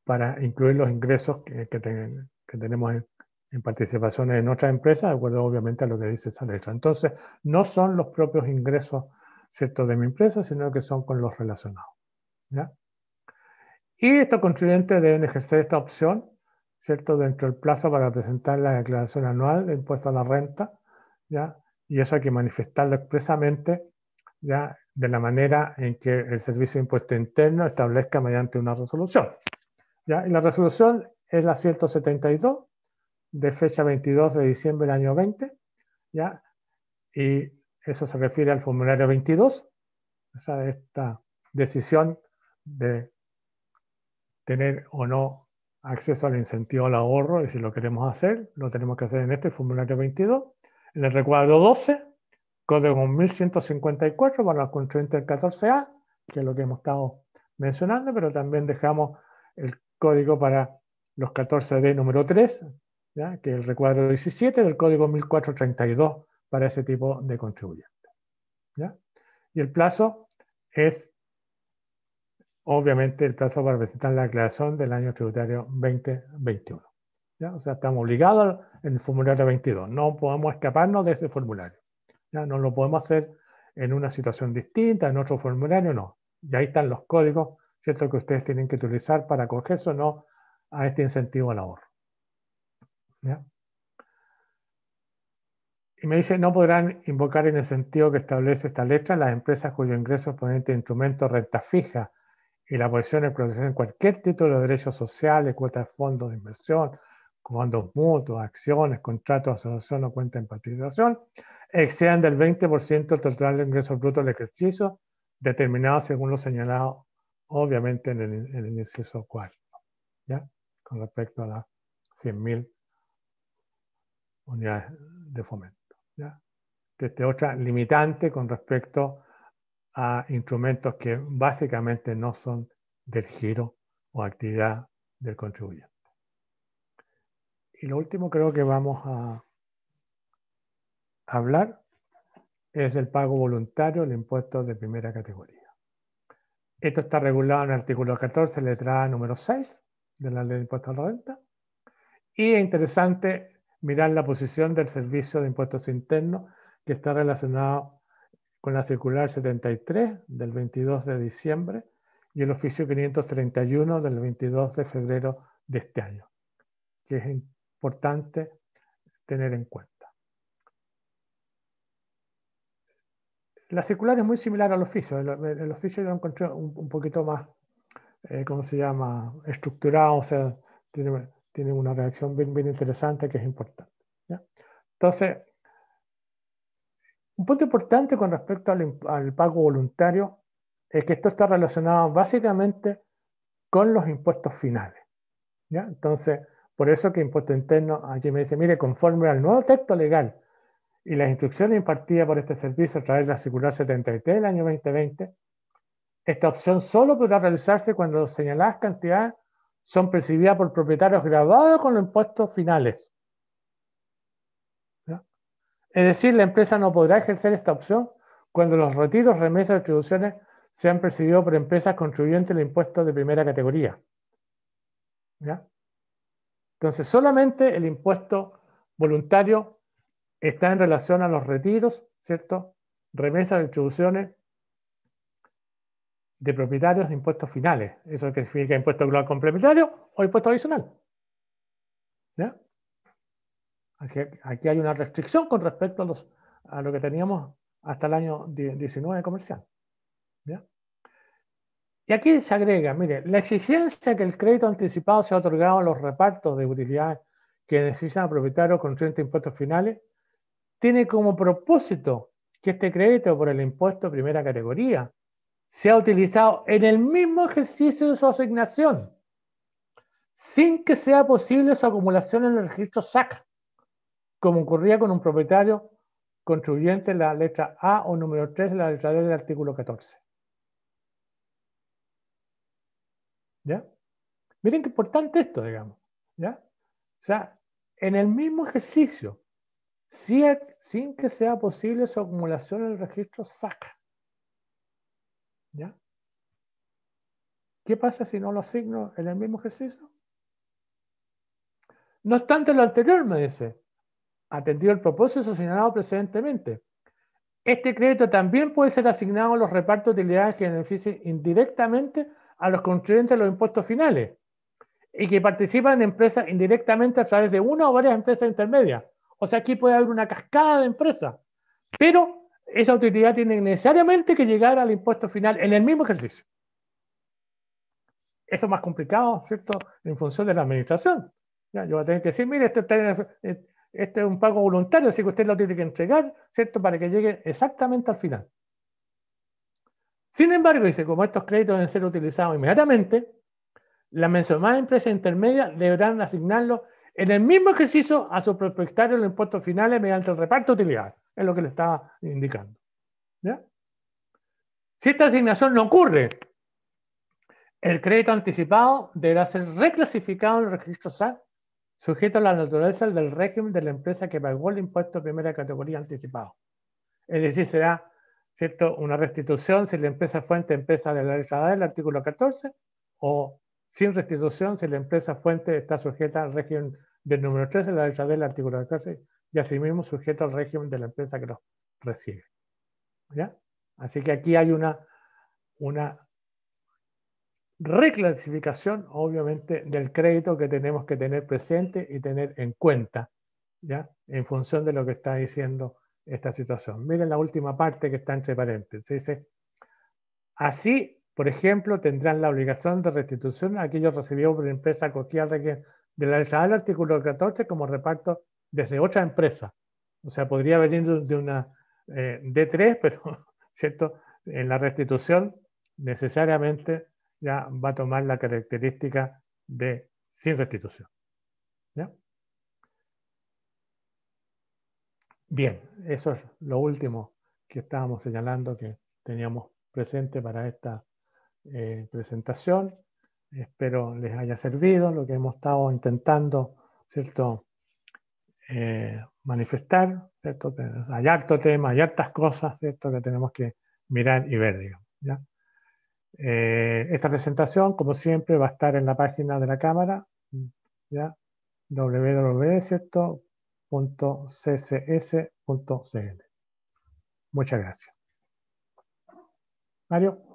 para incluir los ingresos que, que tenemos en, en participaciones en otras empresas, de acuerdo obviamente a lo que dice esa letra. Entonces, no son los propios ingresos ¿cierto? de mi empresa, sino que son con los relacionados. ¿ya? Y estos contribuyentes deben ejercer esta opción ¿cierto? dentro del plazo para presentar la declaración anual de impuesto a la renta, ¿ya? y eso hay que manifestarlo expresamente ¿ya? de la manera en que el Servicio de Impuesto Interno establezca mediante una resolución. ¿ya? Y la resolución es la 172 de fecha 22 de diciembre del año 20, ¿ya? Y eso se refiere al formulario 22, o sea, esta decisión de tener o no acceso al incentivo al ahorro, y si lo queremos hacer, lo tenemos que hacer en este formulario 22. En el recuadro 12, código 1154 para los contribuyentes del 14A, que es lo que hemos estado mencionando, pero también dejamos el código para los 14D número 3, que es el recuadro 17 del código 1432 para ese tipo de contribuyentes. Y el plazo es, obviamente, el plazo para presentar la declaración del año tributario 2021. ¿ya? O sea, estamos obligados en el formulario 22, no podemos escaparnos de ese formulario. ¿ya? No lo podemos hacer en una situación distinta, en otro formulario, no. Y ahí están los códigos, ¿cierto?, que ustedes tienen que utilizar para acogerse o no a este incentivo al ahorro. Y me dice, no podrán invocar en el sentido que establece esta letra las empresas cuyo ingreso es de instrumentos renta fija y la posición de protección en cualquier título de derechos sociales, cuotas de fondos de inversión, comandos mutuos, acciones, contratos, asociación o cuenta en participación, excedan del 20% del total de ingresos brutos del ejercicio, determinado según lo señalado, obviamente, en el, en el cuarto, con respecto a las 100.000 unidades de fomento. ¿ya? Que este otra limitante con respecto a instrumentos que básicamente no son del giro o actividad del contribuyente. Y lo último creo que vamos a hablar es el pago voluntario del impuesto de primera categoría. Esto está regulado en el artículo 14, letra número 6 de la ley de impuestos a la renta. Y es interesante mirar la posición del Servicio de Impuestos Internos que está relacionado con la circular 73 del 22 de diciembre y el oficio 531 del 22 de febrero de este año, que es importante tener en cuenta. La circular es muy similar al oficio. El, oficio yo encontré un, poquito más, eh, ¿cómo se llama?, estructurado, o sea, tienen una reacción bien, bien interesante que es importante. Entonces, un punto importante con respecto al, pago voluntario es que esto está relacionado básicamente con los impuestos finales. Entonces, por eso que impuesto interno allí me dice, mire, conforme al nuevo texto legal y las instrucciones impartidas por este servicio a través de la circular 73 del año 2020, esta opción solo podrá realizarse cuando señaladas cantidades son percibidas por propietarios graduados con los impuestos finales. Es decir, la empresa no podrá ejercer esta opción cuando los retiros, remesas o distribuciones sean percibidos por empresas contribuyentes del impuesto de primera categoría. Entonces, solamente el impuesto voluntario está en relación a los retiros, ¿cierto? Remesas, distribuciones de propietarios de impuestos finales. Eso que significa impuesto global complementario o impuesto adicional. aquí hay una restricción con respecto a, los, a lo que teníamos hasta el año 19 comercial. Y aquí se agrega, mire, la exigencia que el crédito anticipado sea otorgado a los repartos de utilidades que necesitan a propietarios con 30 impuestos finales tiene como propósito que este crédito por el impuesto de primera categoría se ha utilizado en el mismo ejercicio de su asignación, sin que sea posible su acumulación en el registro SAC, como ocurría con un propietario contribuyente en la letra A o número 3 de la letra D del artículo 14. ¿Ya? Miren qué importante esto, digamos. ¿Ya? O sea, en el mismo ejercicio, sin que sea posible su acumulación en el registro SAC. ¿Ya? ¿Qué pasa si no lo asigno en el mismo ejercicio? No obstante lo anterior, me dice, atendido el propósito señalado precedentemente. Este crédito también puede ser asignado a los repartos de utilidades que beneficien indirectamente a los contribuyentes de los impuestos finales y que participan en empresas indirectamente a través de una o varias empresas intermedias. O sea, aquí puede haber una cascada de empresas, pero esa utilidad tiene necesariamente que llegar al impuesto final en el mismo ejercicio. Eso es más complicado, ¿cierto? En función de la administración. ¿Ya? Yo voy a tener que decir, mire, eh, esto es un pago voluntario, así que usted lo tiene que entregar, ¿cierto? Para que llegue exactamente al final. Sin embargo, dice, como estos créditos deben ser utilizados inmediatamente, las mencionadas empresas intermedias deberán asignarlos en el mismo ejercicio a su propietario los impuestos finales mediante el reparto de utilidad. Es lo que le estaba indicando. Si esta asignación no ocurre, el crédito anticipado deberá ser reclasificado en el registro SAC, sujeto a la naturaleza del régimen de la empresa que pagó el impuesto de primera categoría anticipado. Es decir, será ¿cierto? una restitución si la empresa fuente empresa de la letra del artículo 14 o sin restitución si la empresa fuente está sujeta al régimen del número 3 de la letra del artículo 14 y asimismo sujeto al régimen de la empresa que los recibe. ¿Ya? Así que aquí hay una, una reclasificación, obviamente, del crédito que tenemos que tener presente y tener en cuenta, ¿ya? En función de lo que está diciendo esta situación. Miren la última parte que está entre paréntesis. Dice, así, por ejemplo, tendrán la obligación de restitución a aquellos recibidos por la empresa acogida al de la alza al artículo 14 como reparto desde otra empresa. O sea, podría venir de una eh, D3, pero ¿cierto? en eh, la restitución necesariamente ya va a tomar la característica de sin restitución. Bien, eso es lo último que estábamos señalando que teníamos presente para esta eh, presentación. Espero les haya servido lo que hemos estado intentando, ¿cierto? Eh, manifestar, ¿cierto? Hay harto tema, hay hartas cosas, Que tenemos que mirar y ver, eh, esta presentación, como siempre, va a estar en la página de la Cámara, ¿ya? www.ccs.cl. Muchas gracias. Mario.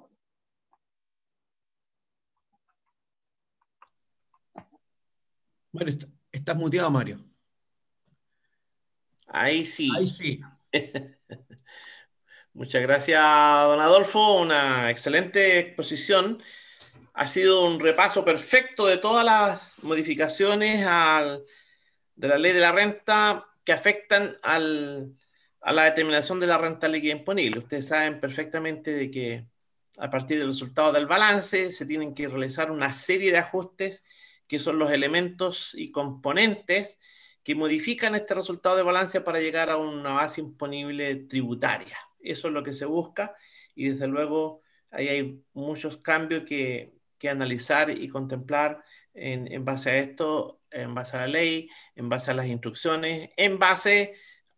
Bueno, estás muteado, Mario. Ahí sí. Ahí sí. Muchas gracias, don Adolfo. Una excelente exposición. Ha sido un repaso perfecto de todas las modificaciones de la ley de la renta que afectan a la determinación de la renta líquida imponible. Ustedes saben perfectamente de que a partir del resultado del balance se tienen que realizar una serie de ajustes que son los elementos y componentes que modifican este resultado de balance para llegar a una base imponible tributaria. Eso es lo que se busca y desde luego ahí hay muchos cambios que, que analizar y contemplar en, en, base a esto, en base a la ley, en base a las instrucciones, en base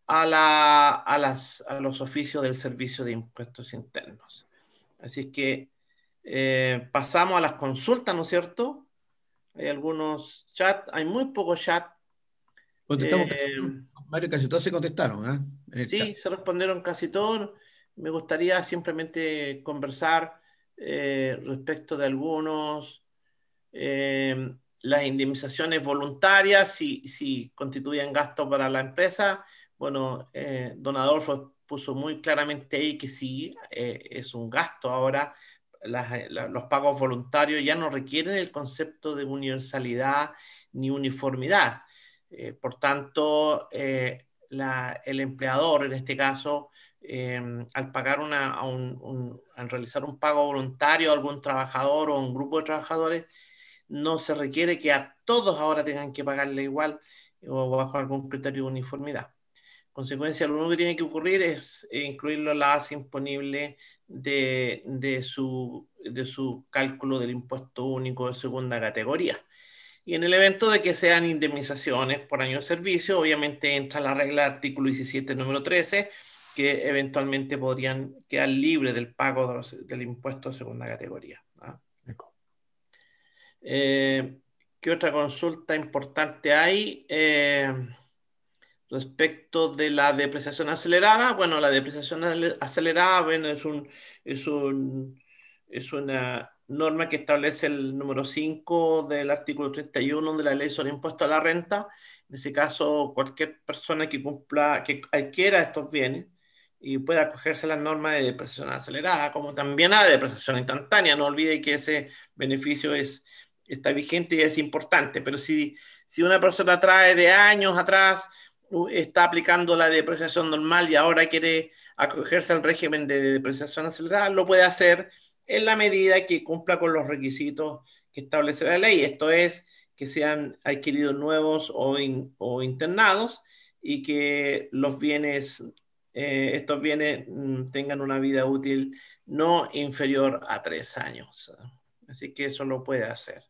a, la, a, las, a los oficios del Servicio de Impuestos Internos. Así que eh, pasamos a las consultas, ¿no es cierto? hay algunos chats, hay muy pocos chats. Contestamos eh, Mario, casi todos se contestaron, ¿ah? sí, se respondieron casi todos. Me gustaría simplemente conversar eh, respecto de algunos, eh, las indemnizaciones voluntarias, si, si constituyen gasto para la empresa. Bueno, Don Adolfo puso muy claramente ahí que sí, es un gasto ahora eh, los pagos voluntarios ya no requieren el concepto de universalidad ni uniformidad. Eh, por tanto, eh, el empleador, en este caso, al pagar al realizar un pago voluntario a algún trabajador o a un grupo de trabajadores, no se requiere que a todos ahora tengan que pagarle igual o bajo algún criterio de uniformidad consecuencia, lo único que tiene que ocurrir es eh, incluirlo en la base imponible de, de, su, de su cálculo del impuesto único de segunda categoría. Y en el evento de que sean indemnizaciones por año de servicio, obviamente entra la regla artículo 17, número 13, que eventualmente podrían quedar libres del pago del impuesto de segunda categoría. ¿ah? Eh, ¿Qué otra consulta importante hay? Eh, Respecto de la depreciación acelerada, bueno, la depreciación acelerada bueno, es, un, es, una norma que establece el número 5 del artículo 31 de la ley sobre impuesto a la renta. En ese caso, cualquier persona que cumpla, que adquiera estos bienes y pueda acogerse a la norma de depreciación acelerada, como también a la depreciación instantánea. No olvide que ese beneficio es, está vigente y es importante, pero si, si una persona trae de años atrás está aplicando la depreciación normal y ahora quiere acogerse al régimen de depreciación acelerada, lo puede hacer en la medida que cumpla con los requisitos que establece la ley. Esto es, que sean adquiridos nuevos o, o internados y que los bienes, eh, estos bienes mm, tengan una vida útil no inferior a tres años. Así que eso lo puede hacer.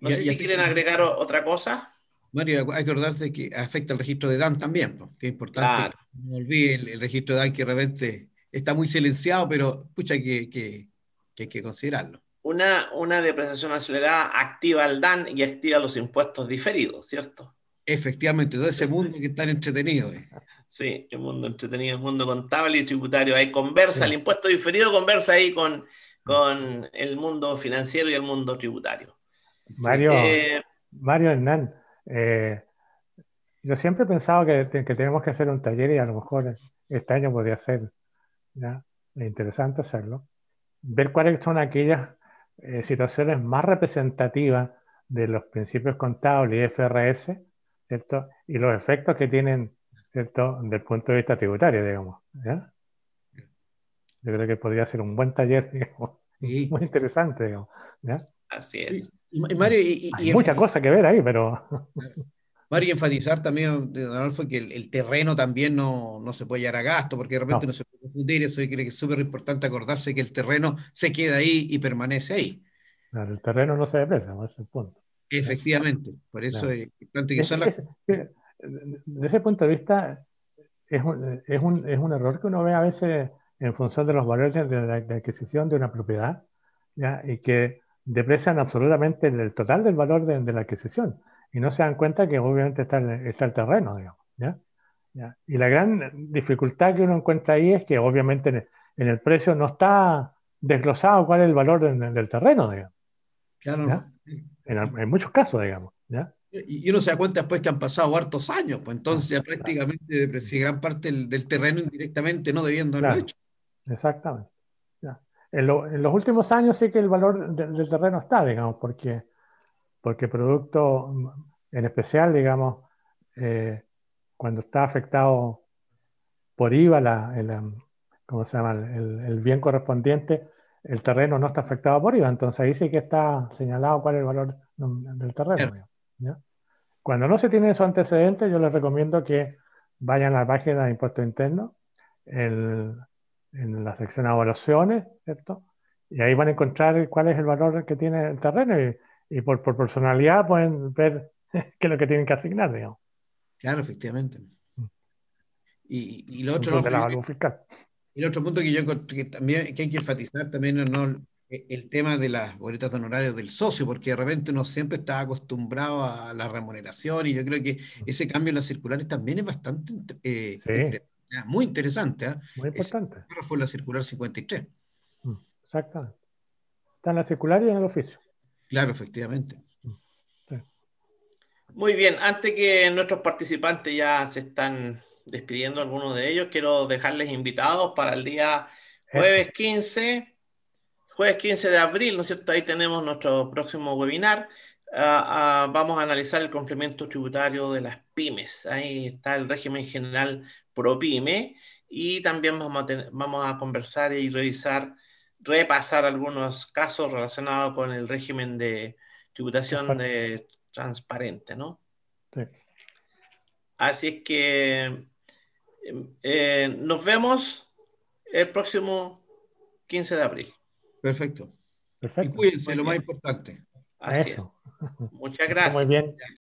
No sé si quieren agregar otra cosa. Mario, hay que acordarse que afecta el registro de DAN también, que es importante. no olvide el, registro de DAN que de repente está muy silenciado, pero pucha que, que, hay que considerarlo. Una, una depreciación acelerada activa el DAN y activa los impuestos diferidos, ¿cierto? Efectivamente, todo ese mundo que está entretenido. Eh. Sí, el mundo entretenido, el mundo contable y tributario. Ahí conversa, el impuesto diferido conversa ahí con, con el mundo financiero y el mundo tributario. Mario, eh, Mario Hernán, eh, yo siempre he pensado que, que, tenemos que hacer un taller y a lo mejor este año podría ser interesante hacerlo. Ver cuáles son aquellas eh, situaciones más representativas de los principios contables y FRS, Y los efectos que tienen, ¿cierto? Desde el punto de vista tributario, digamos. Yo creo que podría ser un buen taller, Muy interesante, Así es. Y Hay mucha muchas cosas que ver ahí, pero. Mario, y enfatizar también, Adolfo, que el, terreno también no, no, se puede llevar a gasto, porque de repente no, se puede confundir. Eso que es súper importante acordarse que el terreno se queda ahí y permanece ahí. Claro, el terreno no se depresa, ese es el punto. Efectivamente, por eso es de ese punto de vista, es un, es, un, es un, error que uno ve a veces en función de los valores de la, adquisición de una propiedad, ¿ya? y que deprecian absolutamente el total del valor de, la adquisición y no se dan cuenta que obviamente está, el, terreno, Y la gran dificultad que uno encuentra ahí es que obviamente en el, precio no está desglosado cuál es el valor del terreno, En, muchos casos, digamos. Y, uno se da cuenta después que han pasado hartos años, pues entonces ya prácticamente deprecié gran parte del, terreno indirectamente, no debiendo haberlo hecho. Exactamente en, los últimos años sí que el valor del terreno está, digamos, porque, porque producto, en especial, digamos, eh, cuando está afectado por IVA, la, el, em, ¿cómo se llama? El, bien correspondiente, el terreno no está afectado por IVA, entonces ahí sí que está señalado cuál es el valor del terreno. Cuando no se tiene esos antecedentes, yo les recomiendo que vayan a la página de impuesto interno. El, en la sección de evaluaciones, ¿cierto? Y ahí van a encontrar cuál es el valor que tiene el terreno y, por personalidad pueden ver qué es lo que tienen que asignar, digamos. Claro, efectivamente. Mm. Y, lo otro... el otro punto que yo que también hay que enfatizar también es el tema de las boletas de honorarios del socio, porque de repente uno siempre está acostumbrado a la remuneración y yo creo que mm. ese cambio en las circulares también es bastante eh, interesante. Muy interesante. ¿eh? Muy importante. Ahora fue la circular 53. Mm, exactamente. Está en la circular y en el oficio. Claro, efectivamente. Muy bien, antes que nuestros participantes ya se están despidiendo algunos de ellos, quiero dejarles invitados para el día jueves 15, jueves 15 de abril, ¿no es cierto? Ahí tenemos nuestro próximo webinar vamos a analizar el complemento tributario de las pymes. Ahí está el régimen general pro pyme y también vamos a, vamos a conversar y revisar, repasar algunos casos relacionados con el régimen de tributación transparente, Así es que em, eh, nos vemos el próximo 15 de abril. Perfecto. Y cuídense, lo más importante. Así es. Muchas gracias.